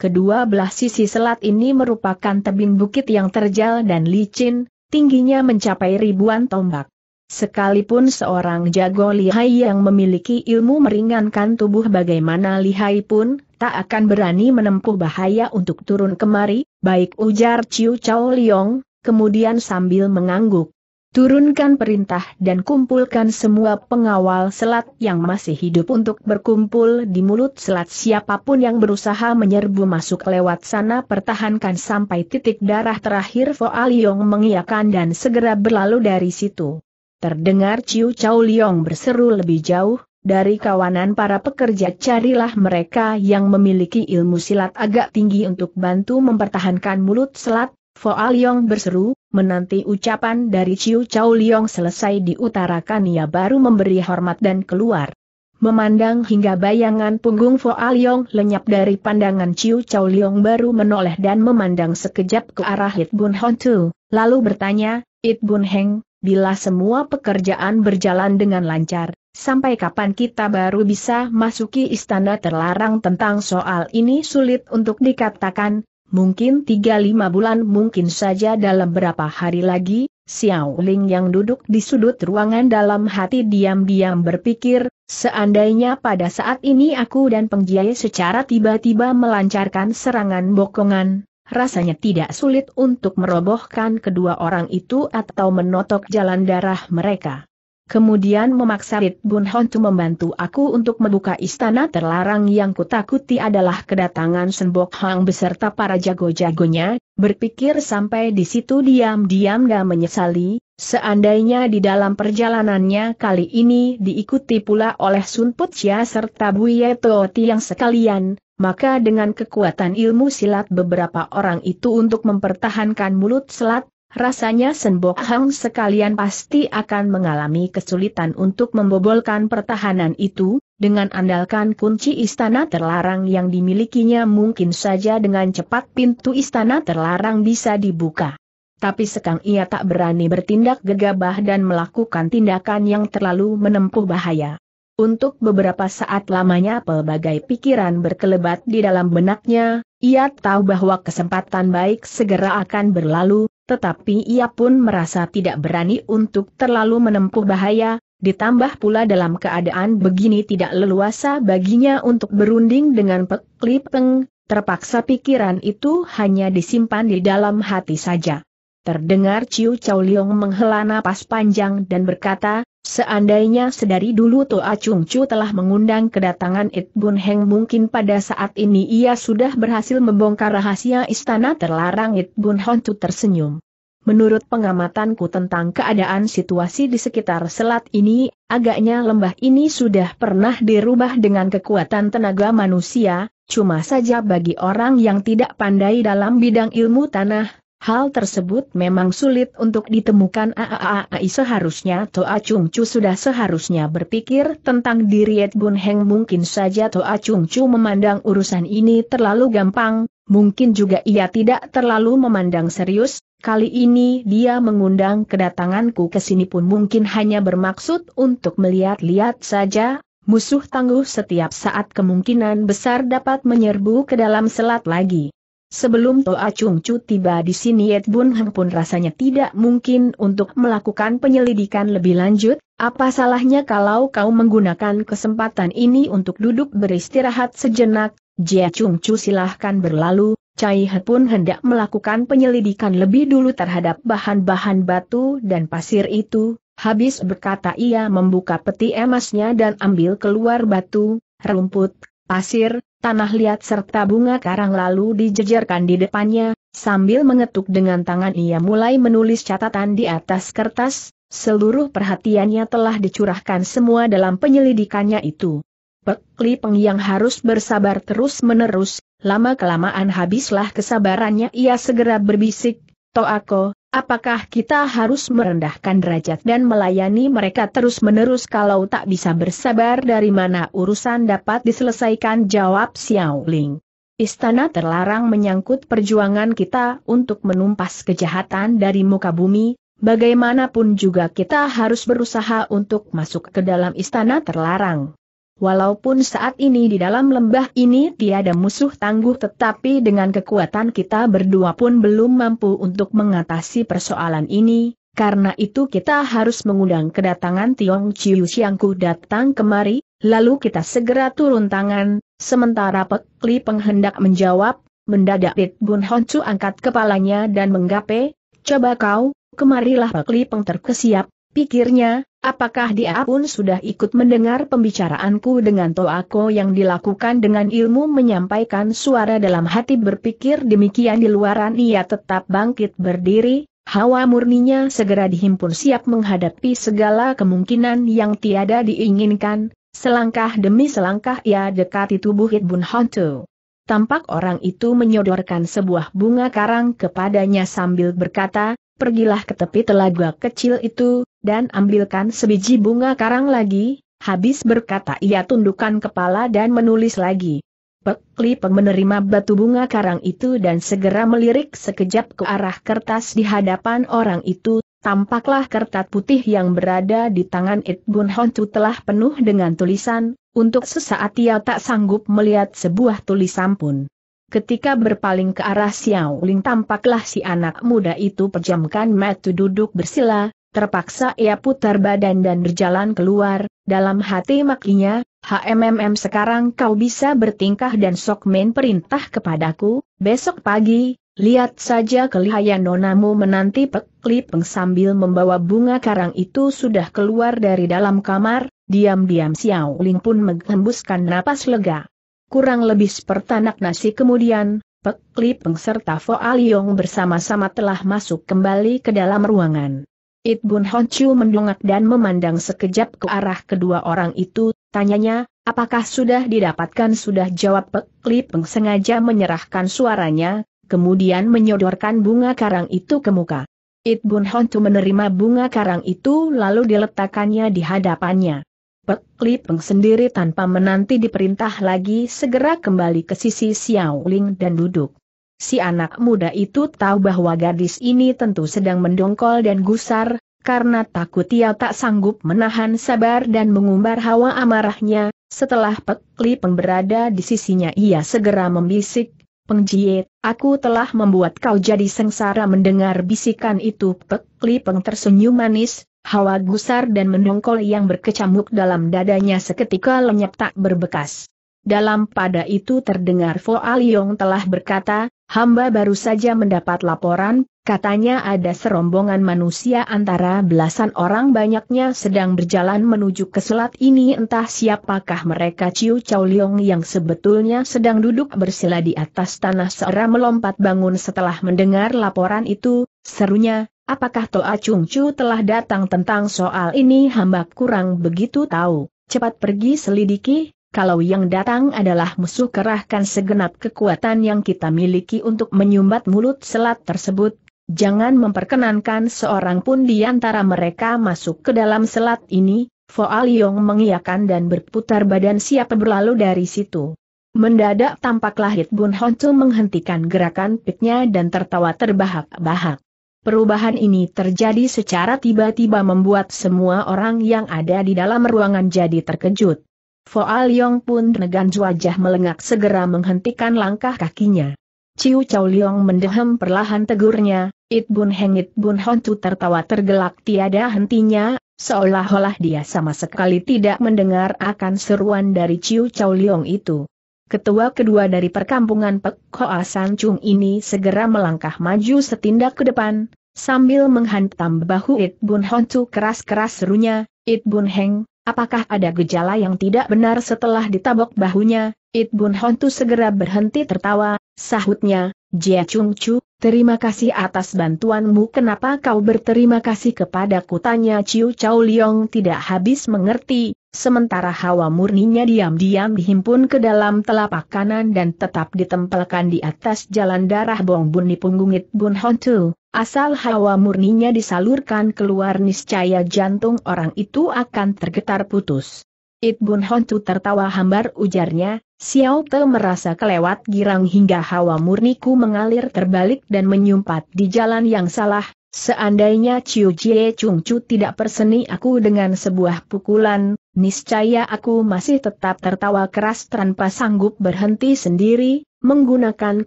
Kedua belah sisi selat ini merupakan tebing bukit yang terjal dan licin, tingginya mencapai ribuan tombak. Sekalipun seorang jago lihai yang memiliki ilmu meringankan tubuh bagaimana lihai pun, tak akan berani menempuh bahaya untuk turun kemari, baik ujar Ciu Chao Liong, kemudian sambil mengangguk. Turunkan perintah dan kumpulkan semua pengawal selat yang masih hidup untuk berkumpul di mulut selat siapapun yang berusaha menyerbu masuk lewat sana pertahankan sampai titik darah terakhir Foa Liong mengiakan dan segera berlalu dari situ. Terdengar Ciu Chao Liong berseru lebih jauh, dari kawanan para pekerja carilah mereka yang memiliki ilmu silat agak tinggi untuk bantu mempertahankan mulut selat, Foa Liong berseru, menanti ucapan dari Ciu Chau Liong selesai diutarakan ia baru memberi hormat dan keluar. Memandang hingga bayangan punggung Foa Liong lenyap dari pandangan Ciu Chau Liong baru menoleh dan memandang sekejap ke arah Hit Bun Hon Tu, lalu bertanya, It Bun Heng, bila semua pekerjaan berjalan dengan lancar, Sampai kapan kita baru bisa masuki istana terlarang tentang soal ini sulit untuk dikatakan, mungkin 3-5 bulan mungkin saja dalam berapa hari lagi, Xiao Ling yang duduk di sudut ruangan dalam hati diam-diam berpikir, seandainya pada saat ini aku dan penggiaya secara tiba-tiba melancarkan serangan bokongan, rasanya tidak sulit untuk merobohkan kedua orang itu atau menotok jalan darah mereka kemudian memaksa Rit Bun Hon membantu aku untuk membuka istana terlarang yang kutakuti adalah kedatangan Senbok Hang beserta para jago-jagonya, berpikir sampai di situ diam-diam dan menyesali, seandainya di dalam perjalanannya kali ini diikuti pula oleh Sun Put Chia serta Buye ti yang sekalian, maka dengan kekuatan ilmu silat beberapa orang itu untuk mempertahankan mulut selat, Rasanya Senbok Hang sekalian pasti akan mengalami kesulitan untuk membobolkan pertahanan itu, dengan andalkan kunci istana terlarang yang dimilikinya mungkin saja dengan cepat pintu istana terlarang bisa dibuka. Tapi sekarang ia tak berani bertindak gegabah dan melakukan tindakan yang terlalu menempuh bahaya. Untuk beberapa saat lamanya pelbagai pikiran berkelebat di dalam benaknya, ia tahu bahwa kesempatan baik segera akan berlalu, tetapi ia pun merasa tidak berani untuk terlalu menempuh bahaya, ditambah pula dalam keadaan begini tidak leluasa baginya untuk berunding dengan peklipeng, Peng, terpaksa pikiran itu hanya disimpan di dalam hati saja. Terdengar Ciu Chow Leong menghela napas panjang dan berkata, Seandainya sedari dulu Toa Chung Chu telah mengundang kedatangan It Bun Heng mungkin pada saat ini ia sudah berhasil membongkar rahasia istana terlarang It Bun Hon tersenyum. Menurut pengamatanku tentang keadaan situasi di sekitar selat ini, agaknya lembah ini sudah pernah dirubah dengan kekuatan tenaga manusia, cuma saja bagi orang yang tidak pandai dalam bidang ilmu tanah, Hal tersebut memang sulit untuk ditemukan AAAI seharusnya Toa Chung Chu sudah seharusnya berpikir tentang diri Ed Bun Heng mungkin saja Toa Chung Chu memandang urusan ini terlalu gampang, mungkin juga ia tidak terlalu memandang serius, kali ini dia mengundang kedatanganku ke sini pun mungkin hanya bermaksud untuk melihat-lihat saja, musuh tangguh setiap saat kemungkinan besar dapat menyerbu ke dalam selat lagi. Sebelum Toa Chung Chu tiba di sini Yet Bun Heng pun rasanya tidak mungkin untuk melakukan penyelidikan lebih lanjut, apa salahnya kalau kau menggunakan kesempatan ini untuk duduk beristirahat sejenak, Jia Chung Chu silahkan berlalu, Cai He pun hendak melakukan penyelidikan lebih dulu terhadap bahan-bahan batu dan pasir itu, habis berkata ia membuka peti emasnya dan ambil keluar batu, rumput, pasir, tanah liat serta bunga karang lalu dijejerkan di depannya, sambil mengetuk dengan tangan ia mulai menulis catatan di atas kertas, seluruh perhatiannya telah dicurahkan semua dalam penyelidikannya itu. Pekli Peng yang harus bersabar terus-menerus, lama-kelamaan habislah kesabarannya ia segera berbisik, Toako, Apakah kita harus merendahkan derajat dan melayani mereka terus-menerus kalau tak bisa bersabar dari mana urusan dapat diselesaikan jawab Xiao Ling. Istana terlarang menyangkut perjuangan kita untuk menumpas kejahatan dari muka bumi, bagaimanapun juga kita harus berusaha untuk masuk ke dalam istana terlarang. Walaupun saat ini di dalam lembah ini tiada musuh tangguh tetapi dengan kekuatan kita berdua pun belum mampu untuk mengatasi persoalan ini, karena itu kita harus mengundang kedatangan Tiong Chiu Xiangku datang kemari, lalu kita segera turun tangan, sementara Pek Li penghendak menjawab, mendadak Pit Bun Honcu angkat kepalanya dan menggape, coba kau, kemarilah Pek Li Peng terkesiap, pikirnya, Apakah dia pun sudah ikut mendengar pembicaraanku dengan Toako yang dilakukan dengan ilmu menyampaikan suara dalam hati berpikir demikian di luaran ia tetap bangkit berdiri, hawa murninya segera dihimpun siap menghadapi segala kemungkinan yang tiada diinginkan, selangkah demi selangkah ia dekati tubuh Hitbun Hantu. Tampak orang itu menyodorkan sebuah bunga karang kepadanya sambil berkata, pergilah ke tepi telaga kecil itu, dan ambilkan sebiji bunga karang lagi, habis berkata ia tundukkan kepala dan menulis lagi. Pek Peng menerima batu bunga karang itu dan segera melirik sekejap ke arah kertas di hadapan orang itu, tampaklah kertas putih yang berada di tangan It Bun telah penuh dengan tulisan, untuk sesaat ia tak sanggup melihat sebuah tulisan pun. Ketika berpaling ke arah Xiao Ling tampaklah si anak muda itu pejamkan mata duduk bersila, terpaksa ia putar badan dan berjalan keluar, dalam hati makinya, HMMM sekarang kau bisa bertingkah dan sok main perintah kepadaku, besok pagi, lihat saja kelihayan nonamu menanti peklipeng sambil membawa bunga karang itu sudah keluar dari dalam kamar, diam-diam Xiao Ling pun menghembuskan napas lega. Kurang lebih sepertanak nasi kemudian, Pek Lipeng serta Fo Aliong bersama-sama telah masuk kembali ke dalam ruangan. It Bun Hon Chu mendongak dan memandang sekejap ke arah kedua orang itu, tanyanya, apakah sudah didapatkan sudah jawab Pek Lipeng sengaja menyerahkan suaranya, kemudian menyodorkan bunga karang itu ke muka. It Bun Hon Chu menerima bunga karang itu lalu diletakkannya di hadapannya. Pek Lipeng sendiri tanpa menanti diperintah lagi segera kembali ke sisi Xiao Ling dan duduk. Si anak muda itu tahu bahwa gadis ini tentu sedang mendongkol dan gusar, karena takut ia tak sanggup menahan sabar dan mengumbar hawa amarahnya, setelah Pek Lipeng berada di sisinya ia segera membisik, Peng Jie, aku telah membuat kau jadi sengsara mendengar bisikan itu Pek Lipeng tersenyum manis, Hawa gusar dan mendongkol yang berkecamuk dalam dadanya seketika lenyap tak berbekas. Dalam pada itu terdengar Fo Aliong telah berkata, hamba baru saja mendapat laporan, katanya ada serombongan manusia antara belasan orang banyaknya sedang berjalan menuju ke selat ini entah siapakah mereka Ciu Chow Liong yang sebetulnya sedang duduk bersila di atas tanah seorang melompat bangun setelah mendengar laporan itu, serunya, Apakah Toa Chung Chu telah datang tentang soal ini hamba kurang begitu tahu. Cepat pergi selidiki, kalau yang datang adalah musuh kerahkan segenap kekuatan yang kita miliki untuk menyumbat mulut selat tersebut. Jangan memperkenankan seorang pun di antara mereka masuk ke dalam selat ini, Foal Yong mengiyakan dan berputar badan siap berlalu dari situ. Mendadak tampaklah Hit Bun Honcu menghentikan gerakan piknya dan tertawa terbahak-bahak. Perubahan ini terjadi secara tiba-tiba membuat semua orang yang ada di dalam ruangan jadi terkejut. Foal Yong pun dengan wajah melengak segera menghentikan langkah kakinya. Ciu Chow Leong mendehem perlahan tegurnya, It Bun Heng It Bun Hon tertawa tergelak tiada hentinya, seolah-olah dia sama sekali tidak mendengar akan seruan dari Ciu Chow Leong itu. Ketua kedua dari perkampungan Pek Hoa San Chung ini segera melangkah maju setindak ke depan, sambil menghantam bahu It Bun Hon keras-keras serunya, It Bun Heng, apakah ada gejala yang tidak benar setelah ditabok bahunya? It Bun Hon segera berhenti tertawa, sahutnya, Jia Chung Chu, terima kasih atas bantuanmu kenapa kau berterima kasih kepada tanya Ciu Chow Liong tidak habis mengerti, Sementara hawa murninya diam-diam dihimpun ke dalam telapak kanan dan tetap ditempelkan di atas jalan darah Bong Bun di punggung It Bun Hontu. asal hawa murninya disalurkan keluar niscaya jantung orang itu akan tergetar putus. It Bun tertawa hambar ujarnya, Xiao Te merasa kelewat girang hingga hawa murniku mengalir terbalik dan menyumpat di jalan yang salah, Seandainya Chiu Jie Chung Chu tidak perseni aku dengan sebuah pukulan, niscaya aku masih tetap tertawa keras tanpa sanggup berhenti sendiri, menggunakan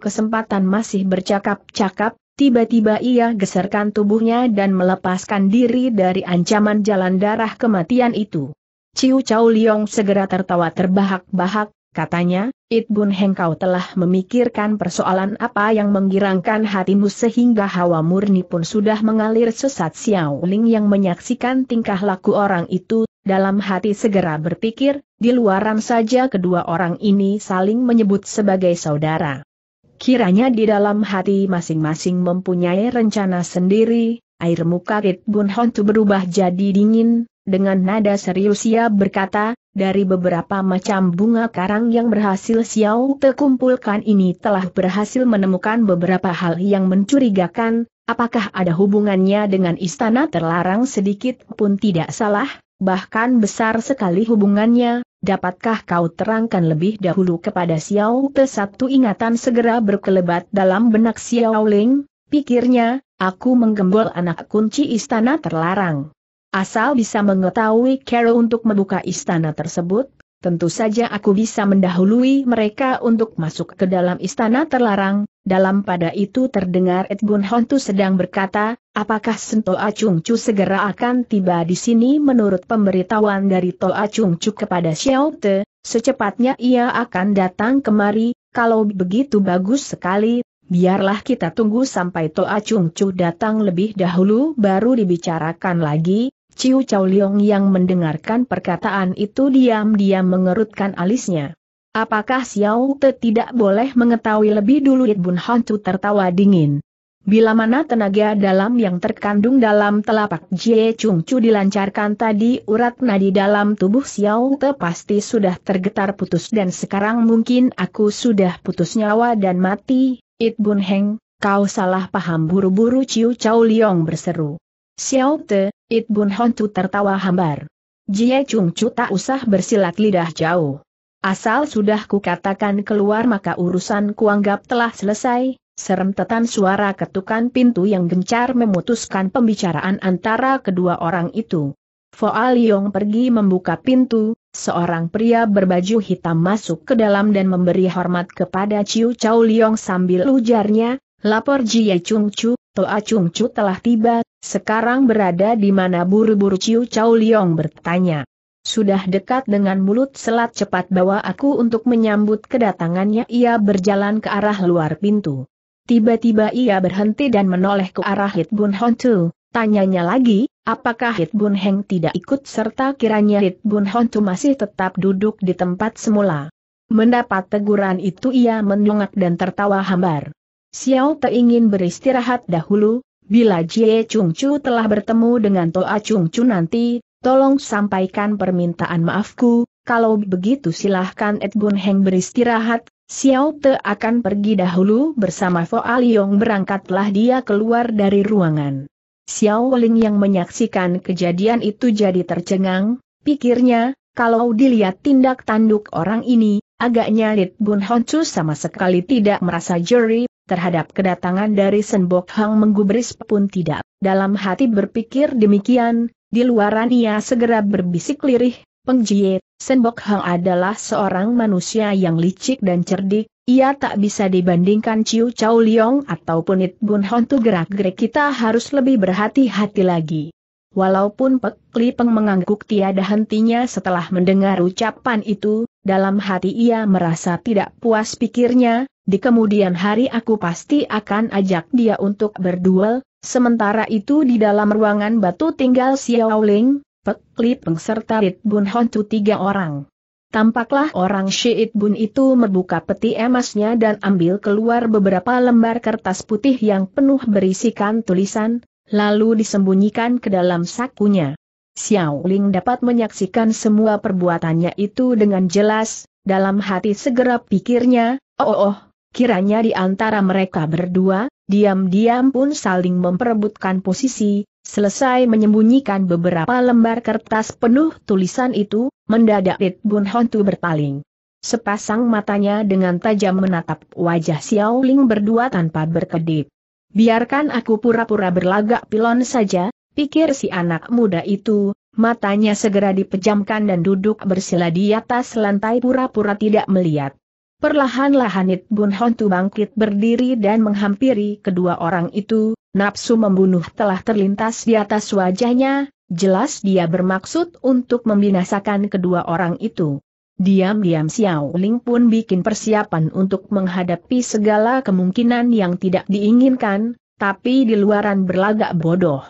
kesempatan masih bercakap-cakap, tiba-tiba ia geserkan tubuhnya dan melepaskan diri dari ancaman jalan darah kematian itu. Ciu Chao Liong segera tertawa terbahak-bahak, Katanya, It Bun Heng kau telah memikirkan persoalan apa yang menggirangkan hatimu sehingga hawa murni pun sudah mengalir sesat Xiao Ling yang menyaksikan tingkah laku orang itu, dalam hati segera berpikir, di luaran saja kedua orang ini saling menyebut sebagai saudara. Kiranya di dalam hati masing-masing mempunyai rencana sendiri, air muka It Bun Hon berubah jadi dingin, dengan nada serius ia berkata, dari beberapa macam bunga karang yang berhasil Xiao terkumpulkan ini telah berhasil menemukan beberapa hal yang mencurigakan, apakah ada hubungannya dengan istana terlarang sedikit pun tidak salah, bahkan besar sekali hubungannya, dapatkah kau terangkan lebih dahulu kepada Xiao Te satu ingatan segera berkelebat dalam benak Xiao Ling, pikirnya, aku menggembol anak kunci istana terlarang. Asal bisa mengetahui cara untuk membuka istana tersebut, tentu saja aku bisa mendahului mereka untuk masuk ke dalam istana terlarang. Dalam pada itu terdengar Edgun Hontu sedang berkata, apakah Sento Acung Chu segera akan tiba di sini menurut pemberitahuan dari To Acung Chu kepada Xiao Te, secepatnya ia akan datang kemari, kalau begitu bagus sekali, biarlah kita tunggu sampai Toa Acung Chu datang lebih dahulu baru dibicarakan lagi, Ciu Chow Leong yang mendengarkan perkataan itu diam-diam mengerutkan alisnya. Apakah Xiao Te tidak boleh mengetahui lebih dulu It Bun Hantu tertawa dingin. Bila mana tenaga dalam yang terkandung dalam telapak Jie Chung Chu dilancarkan tadi urat nadi dalam tubuh Xiao Te pasti sudah tergetar putus dan sekarang mungkin aku sudah putus nyawa dan mati, It Bun Heng, kau salah paham buru-buru Ciu Chow Leong berseru. Xiao Te, It Bun Hontu tertawa hambar. Jie Chung Chu tak usah bersilat lidah jauh. Asal sudah kukatakan keluar maka urusan kuanggap telah selesai, serem tetan suara ketukan pintu yang gencar memutuskan pembicaraan antara kedua orang itu. Foal Yong pergi membuka pintu, seorang pria berbaju hitam masuk ke dalam dan memberi hormat kepada Ciu Chao Liong sambil ujarnya, lapor Jie Chung Chu, Toa Chung Chu telah tiba, sekarang berada di mana buru-buru Ciu Chao Liong bertanya. Sudah dekat dengan mulut selat cepat bawa aku untuk menyambut kedatangannya ia berjalan ke arah luar pintu. Tiba-tiba ia berhenti dan menoleh ke arah Hit Bun Hon Tu, tanyanya lagi, apakah Hit Bun Heng tidak ikut serta kiranya Hit Bun Hon Tu masih tetap duduk di tempat semula. Mendapat teguran itu ia mendongak dan tertawa hambar. Xiao Te ingin beristirahat dahulu, bila Jie Chung Chu telah bertemu dengan Toa Chung Chu nanti, tolong sampaikan permintaan maafku, kalau begitu silahkan Ed Bun Heng beristirahat, Xiao Te akan pergi dahulu bersama Foa Liong berangkatlah dia keluar dari ruangan. Xiao Ling yang menyaksikan kejadian itu jadi tercengang, pikirnya, kalau dilihat tindak tanduk orang ini, agaknya Lit Bun Honcu sama sekali tidak merasa jeri, terhadap kedatangan dari Senbok Hang menggubris pun tidak. Dalam hati berpikir demikian, di luaran ia segera berbisik lirih, Pengjie, Senbok Hang adalah seorang manusia yang licik dan cerdik, ia tak bisa dibandingkan Ciu Chao Liong ataupun It Bun Hon tu gerak-gerik kita harus lebih berhati-hati lagi. Walaupun Pek Li Peng mengangguk tiada hentinya setelah mendengar ucapan itu, dalam hati ia merasa tidak puas pikirnya, di kemudian hari aku pasti akan ajak dia untuk berduel, sementara itu di dalam ruangan batu tinggal Xiao Ling, Pek Li Peng serta Rit Bun Hon Chu tiga orang. Tampaklah orang Syed Bun itu membuka peti emasnya dan ambil keluar beberapa lembar kertas putih yang penuh berisikan tulisan, lalu disembunyikan ke dalam sakunya. Xiao Ling dapat menyaksikan semua perbuatannya itu dengan jelas, dalam hati segera pikirnya, oh oh, oh Kiranya di antara mereka berdua, diam-diam pun saling memperebutkan posisi, selesai menyembunyikan beberapa lembar kertas penuh tulisan itu, mendadak Rit Bun Hontu berpaling. Sepasang matanya dengan tajam menatap wajah Xiao Ling berdua tanpa berkedip. Biarkan aku pura-pura berlagak pilon saja, pikir si anak muda itu, matanya segera dipejamkan dan duduk bersila di atas lantai pura-pura tidak melihat. Perlahan-lahan It Bun Hontu bangkit berdiri dan menghampiri kedua orang itu, nafsu membunuh telah terlintas di atas wajahnya, jelas dia bermaksud untuk membinasakan kedua orang itu. Diam-diam Xiao Ling pun bikin persiapan untuk menghadapi segala kemungkinan yang tidak diinginkan, tapi di luaran berlagak bodoh.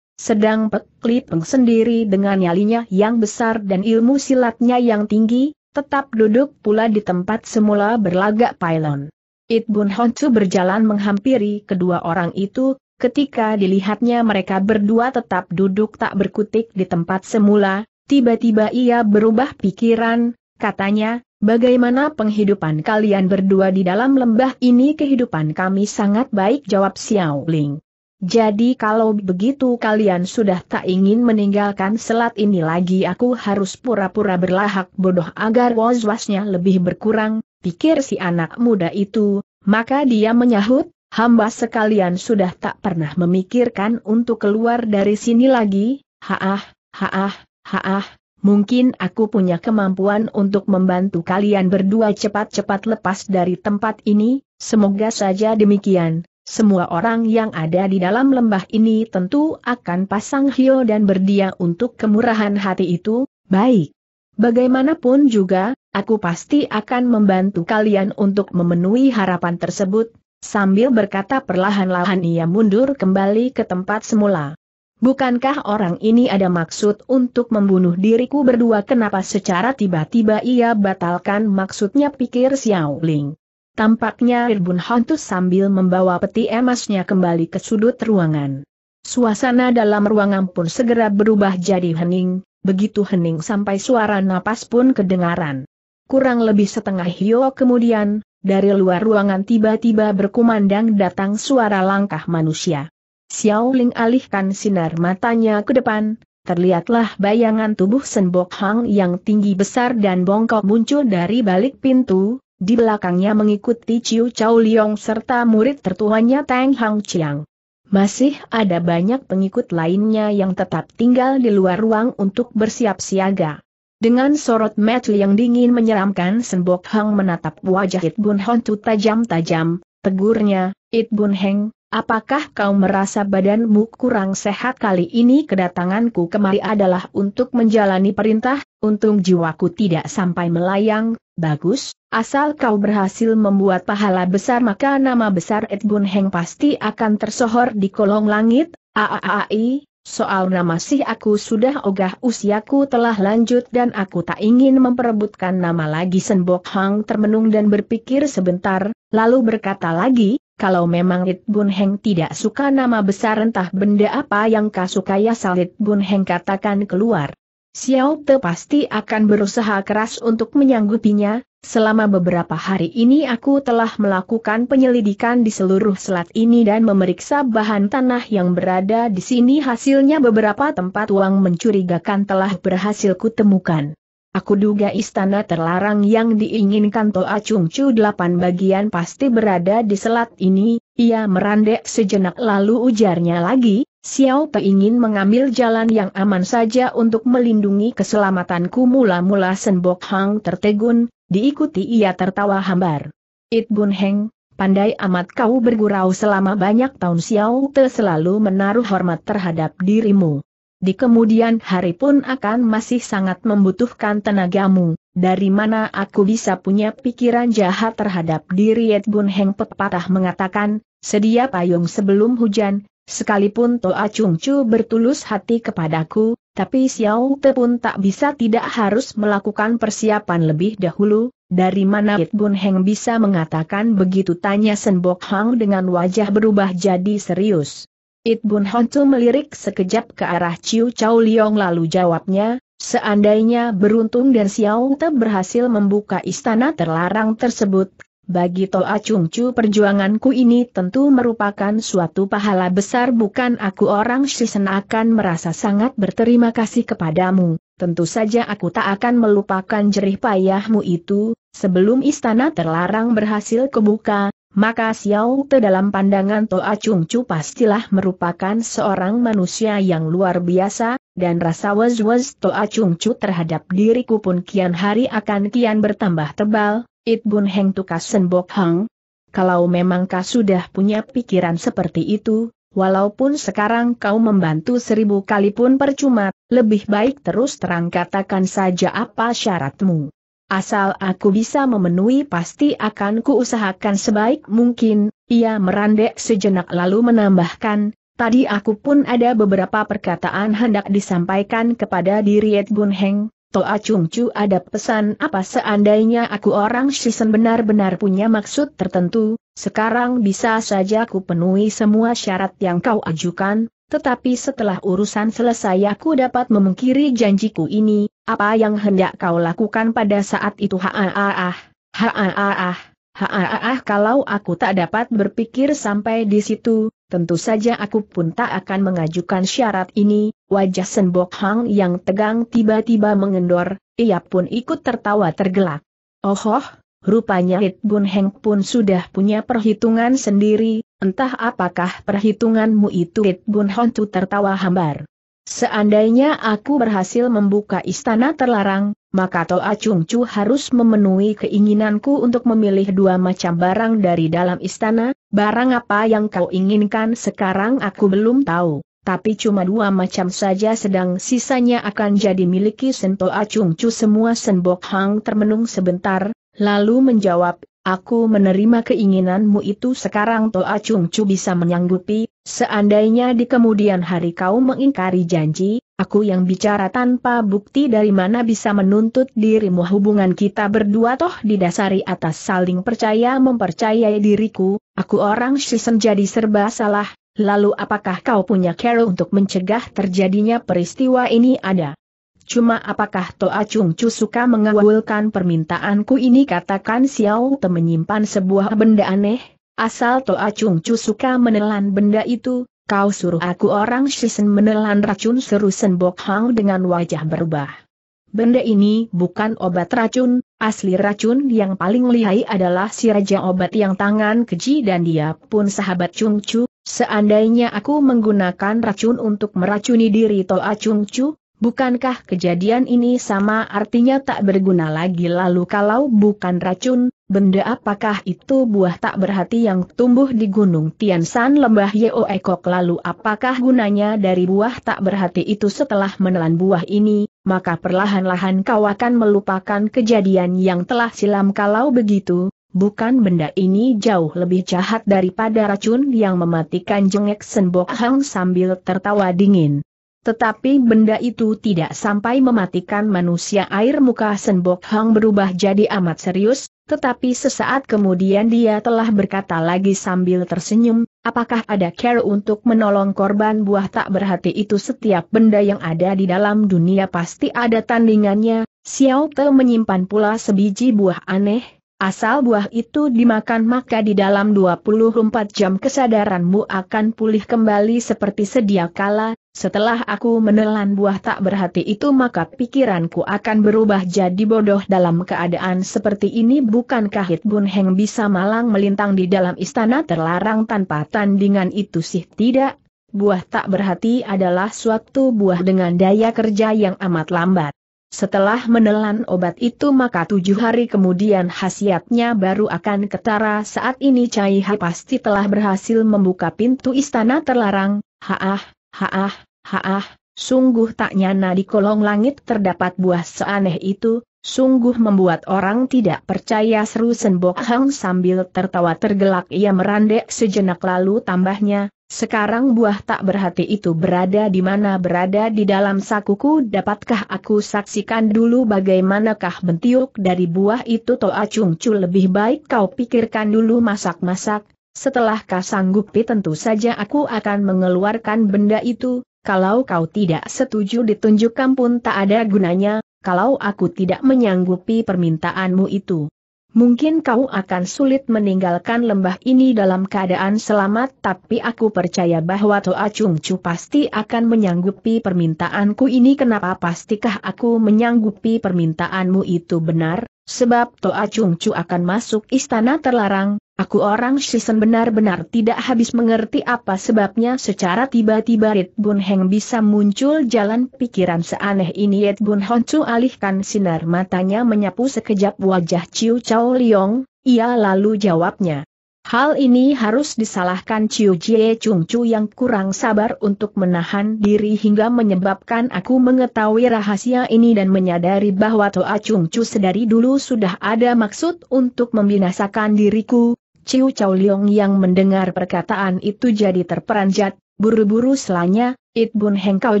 Sedang Pek Lipeng sendiri dengan nyalinya yang besar dan ilmu silatnya yang tinggi, tetap duduk pula di tempat semula berlagak pylon. It Bun Honsu berjalan menghampiri kedua orang itu, ketika dilihatnya mereka berdua tetap duduk tak berkutik di tempat semula, tiba-tiba ia berubah pikiran, katanya, bagaimana penghidupan kalian berdua di dalam lembah ini kehidupan kami sangat baik jawab Xiao Ling. Jadi kalau begitu kalian sudah tak ingin meninggalkan selat ini lagi aku harus pura-pura berlahak bodoh agar was-wasnya lebih berkurang, pikir si anak muda itu, maka dia menyahut, hamba sekalian sudah tak pernah memikirkan untuk keluar dari sini lagi, haah, haah, haah, Mungkin aku punya kemampuan untuk membantu kalian berdua cepat-cepat lepas dari tempat ini, semoga saja demikian. Semua orang yang ada di dalam lembah ini tentu akan pasang hio dan berdia untuk kemurahan hati itu, baik. Bagaimanapun juga, aku pasti akan membantu kalian untuk memenuhi harapan tersebut, sambil berkata perlahan-lahan ia mundur kembali ke tempat semula. Bukankah orang ini ada maksud untuk membunuh diriku berdua kenapa secara tiba-tiba ia batalkan maksudnya pikir Xiao Ling. Tampaknya Irbun Hantu sambil membawa peti emasnya kembali ke sudut ruangan. Suasana dalam ruangan pun segera berubah jadi hening, begitu hening sampai suara napas pun kedengaran. Kurang lebih setengah hio kemudian, dari luar ruangan tiba-tiba berkumandang datang suara langkah manusia. Xiao Ling alihkan sinar matanya ke depan, terlihatlah bayangan tubuh Senbok Hang yang tinggi besar dan bongkok muncul dari balik pintu, di belakangnya mengikuti Ciu Chau Liong serta murid tertuanya Tang Hang Chiang. Masih ada banyak pengikut lainnya yang tetap tinggal di luar ruang untuk bersiap siaga. Dengan sorot mata yang dingin menyeramkan Senbok Hang menatap wajah It Bun Hon tajam-tajam, tegurnya, It Bun Heng, apakah kau merasa badanmu kurang sehat kali ini kedatanganku kemari adalah untuk menjalani perintah, untung jiwaku tidak sampai melayang, Bagus, asal kau berhasil membuat pahala besar maka nama besar Ed Bun Heng pasti akan tersohor di kolong langit, aaai, soal nama sih aku sudah ogah usiaku telah lanjut dan aku tak ingin memperebutkan nama lagi Senbok Hang termenung dan berpikir sebentar, lalu berkata lagi, kalau memang Ed Bun Heng tidak suka nama besar entah benda apa yang kau sukai asal It Heng katakan keluar. Xiao Te pasti akan berusaha keras untuk menyanggupinya, selama beberapa hari ini aku telah melakukan penyelidikan di seluruh selat ini dan memeriksa bahan tanah yang berada di sini hasilnya beberapa tempat uang mencurigakan telah berhasil kutemukan. Aku duga istana terlarang yang diinginkan Toa Chung Chu delapan bagian pasti berada di selat ini, ia merandek sejenak lalu ujarnya lagi, Xiao Pe ingin mengambil jalan yang aman saja untuk melindungi keselamatanku mula-mula Senbok Hang tertegun, diikuti ia tertawa hambar. It Bun Heng, pandai amat kau bergurau selama banyak tahun Xiao Te selalu menaruh hormat terhadap dirimu. Di kemudian hari pun akan masih sangat membutuhkan tenagamu, dari mana aku bisa punya pikiran jahat terhadap diri It Bun Heng pepatah mengatakan, sedia payung sebelum hujan, Sekalipun Toa Chung Chu bertulus hati kepadaku, tapi Xiao Te pun tak bisa tidak harus melakukan persiapan lebih dahulu, dari mana It Bun Heng bisa mengatakan begitu tanya Sen Bok Hang dengan wajah berubah jadi serius. It Bun Hong Chu melirik sekejap ke arah Chiu Chau Liong lalu jawabnya, seandainya beruntung dan Xiao Te berhasil membuka istana terlarang tersebut, bagi Toa Chu perjuanganku ini tentu merupakan suatu pahala besar bukan aku orang Shisen akan merasa sangat berterima kasih kepadamu. Tentu saja aku tak akan melupakan jerih payahmu itu, sebelum istana terlarang berhasil kebuka, maka Xiao Te dalam pandangan Toa Chu pastilah merupakan seorang manusia yang luar biasa, dan rasa was-was Toa Chu terhadap diriku pun kian hari akan kian bertambah tebal, It Bun Heng Tukas Senbok Heng. Kalau memang kau sudah punya pikiran seperti itu, walaupun sekarang kau membantu seribu kali pun percuma, lebih baik terus terang katakan saja apa syaratmu. Asal aku bisa memenuhi pasti akan kuusahakan sebaik mungkin, ia merandek sejenak lalu menambahkan, tadi aku pun ada beberapa perkataan hendak disampaikan kepada diri Ed Bun Heng, Toa Chung Chu ada pesan apa seandainya aku orang Shisen benar-benar punya maksud tertentu, sekarang bisa saja aku penuhi semua syarat yang kau ajukan, tetapi setelah urusan selesai aku dapat memungkiri janjiku ini, apa yang hendak kau lakukan pada saat itu haaah, haaah, haaah kalau aku tak dapat berpikir sampai di situ, tentu saja aku pun tak akan mengajukan syarat ini, wajah Senbok Hang yang tegang tiba-tiba mengendor, ia pun ikut tertawa tergelak. Ohoh, oh, rupanya Hit Bun Heng pun sudah punya perhitungan sendiri, entah apakah perhitunganmu itu Hit Bun Honcu tertawa hambar. Seandainya aku berhasil membuka istana terlarang, maka Toa Chung Chu harus memenuhi keinginanku untuk memilih dua macam barang dari dalam istana, barang apa yang kau inginkan sekarang aku belum tahu tapi cuma dua macam saja sedang sisanya akan jadi miliki Sento Acung Cu semua Senbok Hang termenung sebentar, lalu menjawab, aku menerima keinginanmu itu sekarang to acung Cu bisa menyanggupi, seandainya di kemudian hari kau mengingkari janji, aku yang bicara tanpa bukti dari mana bisa menuntut dirimu hubungan kita berdua toh didasari atas saling percaya mempercayai diriku, aku orang Shisen jadi serba salah, Lalu apakah kau punya cara untuk mencegah terjadinya peristiwa ini ada? Cuma apakah Toa Chung Chu suka mengawulkan permintaanku ini katakan Xiao Te menyimpan sebuah benda aneh, asal Toa Chung Chu suka menelan benda itu, kau suruh aku orang Shisen menelan racun seru Sen Hang dengan wajah berubah. Benda ini bukan obat racun, asli racun yang paling lihai adalah si raja obat yang tangan keji dan dia pun sahabat Chung Chu, Seandainya aku menggunakan racun untuk meracuni diri Toa Chung Chu, bukankah kejadian ini sama artinya tak berguna lagi lalu kalau bukan racun, benda apakah itu buah tak berhati yang tumbuh di gunung Tian San, lembah Yeo Ekok lalu apakah gunanya dari buah tak berhati itu setelah menelan buah ini, maka perlahan-lahan kau akan melupakan kejadian yang telah silam kalau begitu, bukan benda ini jauh lebih jahat daripada racun yang mematikan jengek Senbok Hang sambil tertawa dingin. Tetapi benda itu tidak sampai mematikan manusia air muka Senbok Hang berubah jadi amat serius, tetapi sesaat kemudian dia telah berkata lagi sambil tersenyum, apakah ada care untuk menolong korban buah tak berhati itu setiap benda yang ada di dalam dunia pasti ada tandingannya, Xiao Te menyimpan pula sebiji buah aneh, Asal buah itu dimakan maka di dalam 24 jam kesadaranmu akan pulih kembali seperti sedia kala, setelah aku menelan buah tak berhati itu maka pikiranku akan berubah jadi bodoh dalam keadaan seperti ini bukankah Hit Heng bisa malang melintang di dalam istana terlarang tanpa tandingan itu sih tidak? Buah tak berhati adalah suatu buah dengan daya kerja yang amat lambat. Setelah menelan obat itu maka tujuh hari kemudian khasiatnya baru akan ketara saat ini Cai Ha pasti telah berhasil membuka pintu istana terlarang, haah, haah, haah, sungguh tak nyana di kolong langit terdapat buah seaneh itu, sungguh membuat orang tidak percaya seru Senbok Hang sambil tertawa tergelak ia merandek sejenak lalu tambahnya, sekarang buah tak berhati itu berada di mana berada di dalam sakuku dapatkah aku saksikan dulu bagaimanakah bentuk dari buah itu Toa Cungcu lebih baik kau pikirkan dulu masak-masak, setelah kau sanggupi tentu saja aku akan mengeluarkan benda itu, kalau kau tidak setuju ditunjukkan pun tak ada gunanya, kalau aku tidak menyanggupi permintaanmu itu. Mungkin kau akan sulit meninggalkan lembah ini dalam keadaan selamat tapi aku percaya bahwa Toa Chung Chu pasti akan menyanggupi permintaanku ini kenapa pastikah aku menyanggupi permintaanmu itu benar, sebab Toa Chung Chu akan masuk istana terlarang, Aku orang Shisen benar-benar tidak habis mengerti apa sebabnya secara tiba-tiba Rit Bun Heng bisa muncul jalan pikiran seaneh ini Rit Bun Honcu alihkan sinar matanya menyapu sekejap wajah Ciu Chao Liong, ia lalu jawabnya. Hal ini harus disalahkan Ciu Jie Chung Chu yang kurang sabar untuk menahan diri hingga menyebabkan aku mengetahui rahasia ini dan menyadari bahwa Toa Chung Chu sedari dulu sudah ada maksud untuk membinasakan diriku, Ciu Chow Leong yang mendengar perkataan itu jadi terperanjat, buru-buru selanya, It Bun Heng kau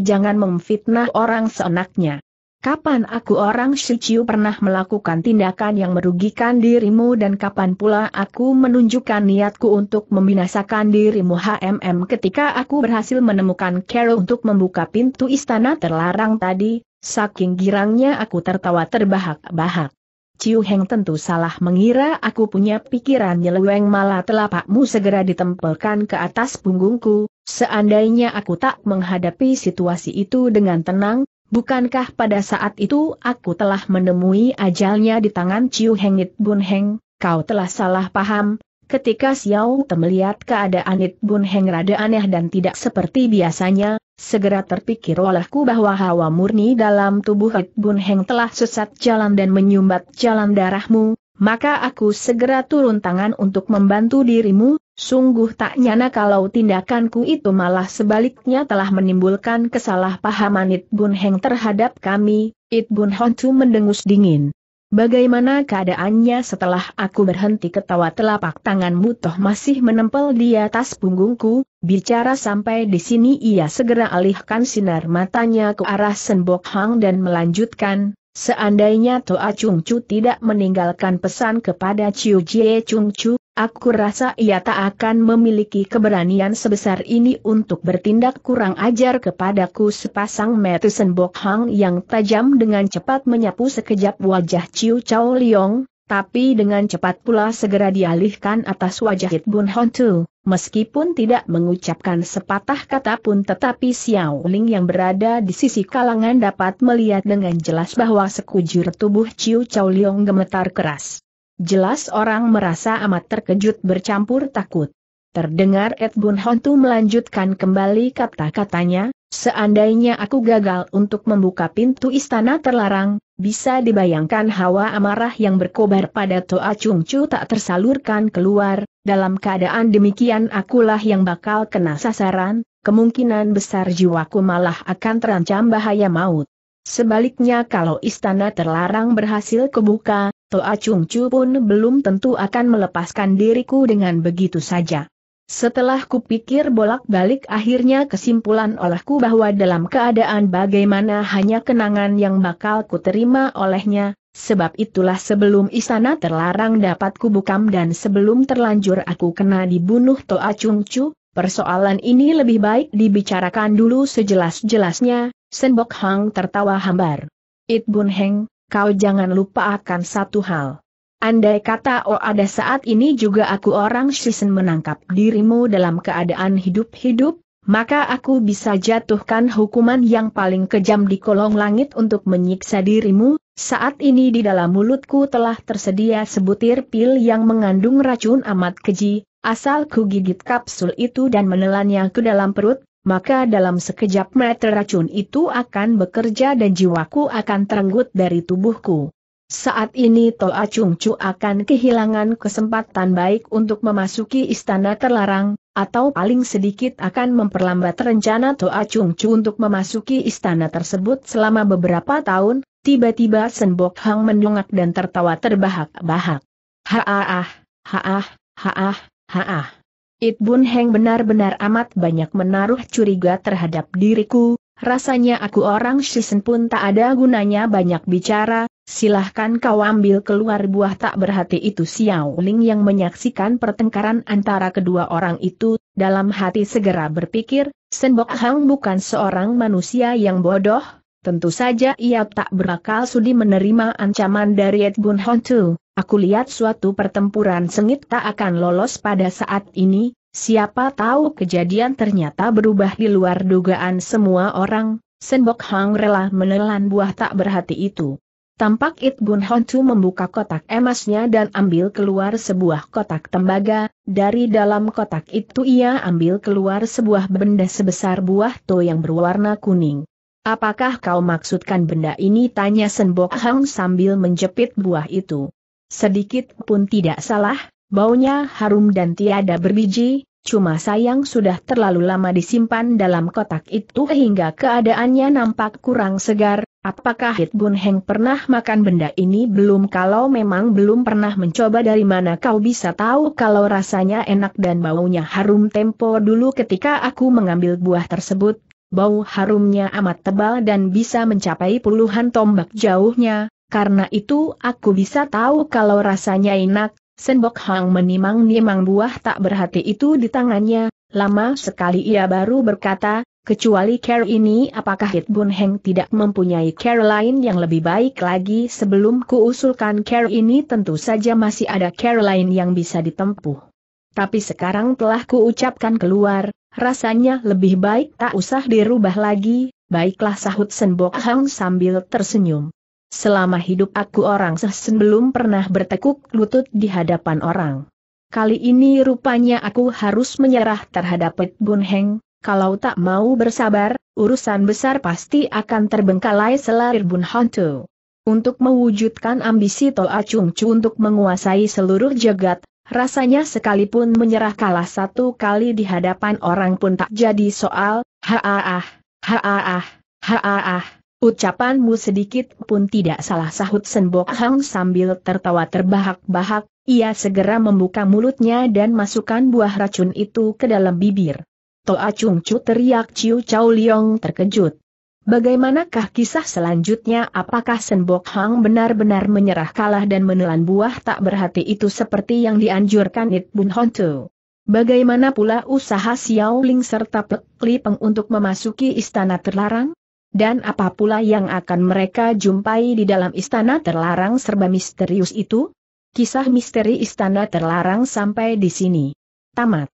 jangan memfitnah orang seenaknya. Kapan aku orang Ciu pernah melakukan tindakan yang merugikan dirimu dan kapan pula aku menunjukkan niatku untuk membinasakan dirimu HMM ketika aku berhasil menemukan Carol untuk membuka pintu istana terlarang tadi, saking girangnya aku tertawa terbahak-bahak. Ciu Heng tentu salah mengira aku punya pikiran nyeleweng malah telapakmu segera ditempelkan ke atas punggungku, seandainya aku tak menghadapi situasi itu dengan tenang, bukankah pada saat itu aku telah menemui ajalnya di tangan Ciu Heng It Bun Heng, kau telah salah paham, Ketika Xiao Te melihat keadaan It Bun Heng rada aneh dan tidak seperti biasanya, segera terpikir olehku bahwa hawa murni dalam tubuh It Bun Heng telah sesat jalan dan menyumbat jalan darahmu, maka aku segera turun tangan untuk membantu dirimu, sungguh tak nyana kalau tindakanku itu malah sebaliknya telah menimbulkan kesalahpahaman It Bun Heng terhadap kami, It Bun mendengus dingin. Bagaimana keadaannya setelah aku berhenti ketawa telapak tanganmu toh masih menempel di atas punggungku, bicara sampai di sini ia segera alihkan sinar matanya ke arah Senbok Hang dan melanjutkan, seandainya Toa Chung Chu tidak meninggalkan pesan kepada Chiu Jie Chung Chu, Aku rasa ia tak akan memiliki keberanian sebesar ini untuk bertindak kurang ajar kepadaku sepasang Matison Bok yang tajam dengan cepat menyapu sekejap wajah Ciu Chao Liong, tapi dengan cepat pula segera dialihkan atas wajah Hit Bun Hon Tu, meskipun tidak mengucapkan sepatah kata pun tetapi Xiao Ling yang berada di sisi kalangan dapat melihat dengan jelas bahwa sekujur tubuh Ciu Chao Liong gemetar keras. Jelas orang merasa amat terkejut bercampur takut. Terdengar Ed Bun Hontu melanjutkan kembali kata-katanya, seandainya aku gagal untuk membuka pintu istana terlarang, bisa dibayangkan hawa amarah yang berkobar pada Toa Chung Chu tak tersalurkan keluar, dalam keadaan demikian akulah yang bakal kena sasaran, kemungkinan besar jiwaku malah akan terancam bahaya maut. Sebaliknya kalau istana terlarang berhasil kebuka, Toa Chung Chu pun belum tentu akan melepaskan diriku dengan begitu saja. Setelah kupikir bolak-balik akhirnya kesimpulan olehku bahwa dalam keadaan bagaimana hanya kenangan yang bakal kuterima olehnya, sebab itulah sebelum istana terlarang dapat kubukam dan sebelum terlanjur aku kena dibunuh Toa Chung Chu, persoalan ini lebih baik dibicarakan dulu sejelas-jelasnya, Senbok Hang tertawa hambar. It Bun Heng, kau jangan lupa akan satu hal. Andai kata oh ada saat ini juga aku orang Shisen menangkap dirimu dalam keadaan hidup-hidup, maka aku bisa jatuhkan hukuman yang paling kejam di kolong langit untuk menyiksa dirimu, saat ini di dalam mulutku telah tersedia sebutir pil yang mengandung racun amat keji, asal ku gigit kapsul itu dan menelannya ke dalam perut, maka dalam sekejap mata racun itu akan bekerja dan jiwaku akan terenggut dari tubuhku. Saat ini Toa Chung Chu akan kehilangan kesempatan baik untuk memasuki istana terlarang, atau paling sedikit akan memperlambat rencana Toa Chung Chu untuk memasuki istana tersebut selama beberapa tahun, tiba-tiba Senbok Hang mendongak dan tertawa terbahak-bahak. Haah, haah, haah, haah, -ha. It Bun Heng benar-benar amat banyak menaruh curiga terhadap diriku, rasanya aku orang Shisen pun tak ada gunanya banyak bicara, silahkan kau ambil keluar buah tak berhati itu Xiao Ling yang menyaksikan pertengkaran antara kedua orang itu, dalam hati segera berpikir, Senbok Hang bukan seorang manusia yang bodoh, Tentu saja ia tak berakal sudi menerima ancaman dari Ed Bun Aku lihat suatu pertempuran sengit tak akan lolos pada saat ini, siapa tahu kejadian ternyata berubah di luar dugaan semua orang, Senbok Hang rela menelan buah tak berhati itu. Tampak It Bun membuka kotak emasnya dan ambil keluar sebuah kotak tembaga, dari dalam kotak itu ia ambil keluar sebuah benda sebesar buah to yang berwarna kuning. Apakah kau maksudkan benda ini? Tanya Senbok Hang sambil menjepit buah itu. Sedikit pun tidak salah, baunya harum dan tiada berbiji, cuma sayang sudah terlalu lama disimpan dalam kotak itu hingga keadaannya nampak kurang segar. Apakah Hit Bun Heng pernah makan benda ini belum kalau memang belum pernah mencoba dari mana kau bisa tahu kalau rasanya enak dan baunya harum tempo dulu ketika aku mengambil buah tersebut, bau harumnya amat tebal dan bisa mencapai puluhan tombak jauhnya, karena itu aku bisa tahu kalau rasanya enak, Senbok Hang menimang-nimang buah tak berhati itu di tangannya, lama sekali ia baru berkata, kecuali care ini apakah Hit Bun Heng tidak mempunyai care lain yang lebih baik lagi sebelum kuusulkan care ini tentu saja masih ada care lain yang bisa ditempuh. Tapi sekarang telah kuucapkan keluar, Rasanya lebih baik tak usah dirubah lagi, baiklah sahut Senbok Hang sambil tersenyum. Selama hidup aku orang sesen belum pernah bertekuk lutut di hadapan orang. Kali ini rupanya aku harus menyerah terhadap Pet Bun Heng, kalau tak mau bersabar, urusan besar pasti akan terbengkalai selarir Bun Hantu. Untuk mewujudkan ambisi Tol Acung Chu untuk menguasai seluruh jagat, Rasanya sekalipun menyerah kalah satu kali di hadapan orang pun tak jadi soal, haaah, haaah, haaah. Ucapanmu sedikit pun tidak salah sahut Senbok Hang sambil tertawa terbahak-bahak, ia segera membuka mulutnya dan masukkan buah racun itu ke dalam bibir. Toa Chung Chu teriak Ciu Chow Liong terkejut. Bagaimanakah kisah selanjutnya apakah Senbok Hang benar-benar menyerah kalah dan menelan buah tak berhati itu seperti yang dianjurkan It Bun Hontu? Bagaimana pula usaha Xiao Ling serta Pek Li Peng untuk memasuki istana terlarang? Dan apa pula yang akan mereka jumpai di dalam istana terlarang serba misterius itu? Kisah misteri istana terlarang sampai di sini. Tamat.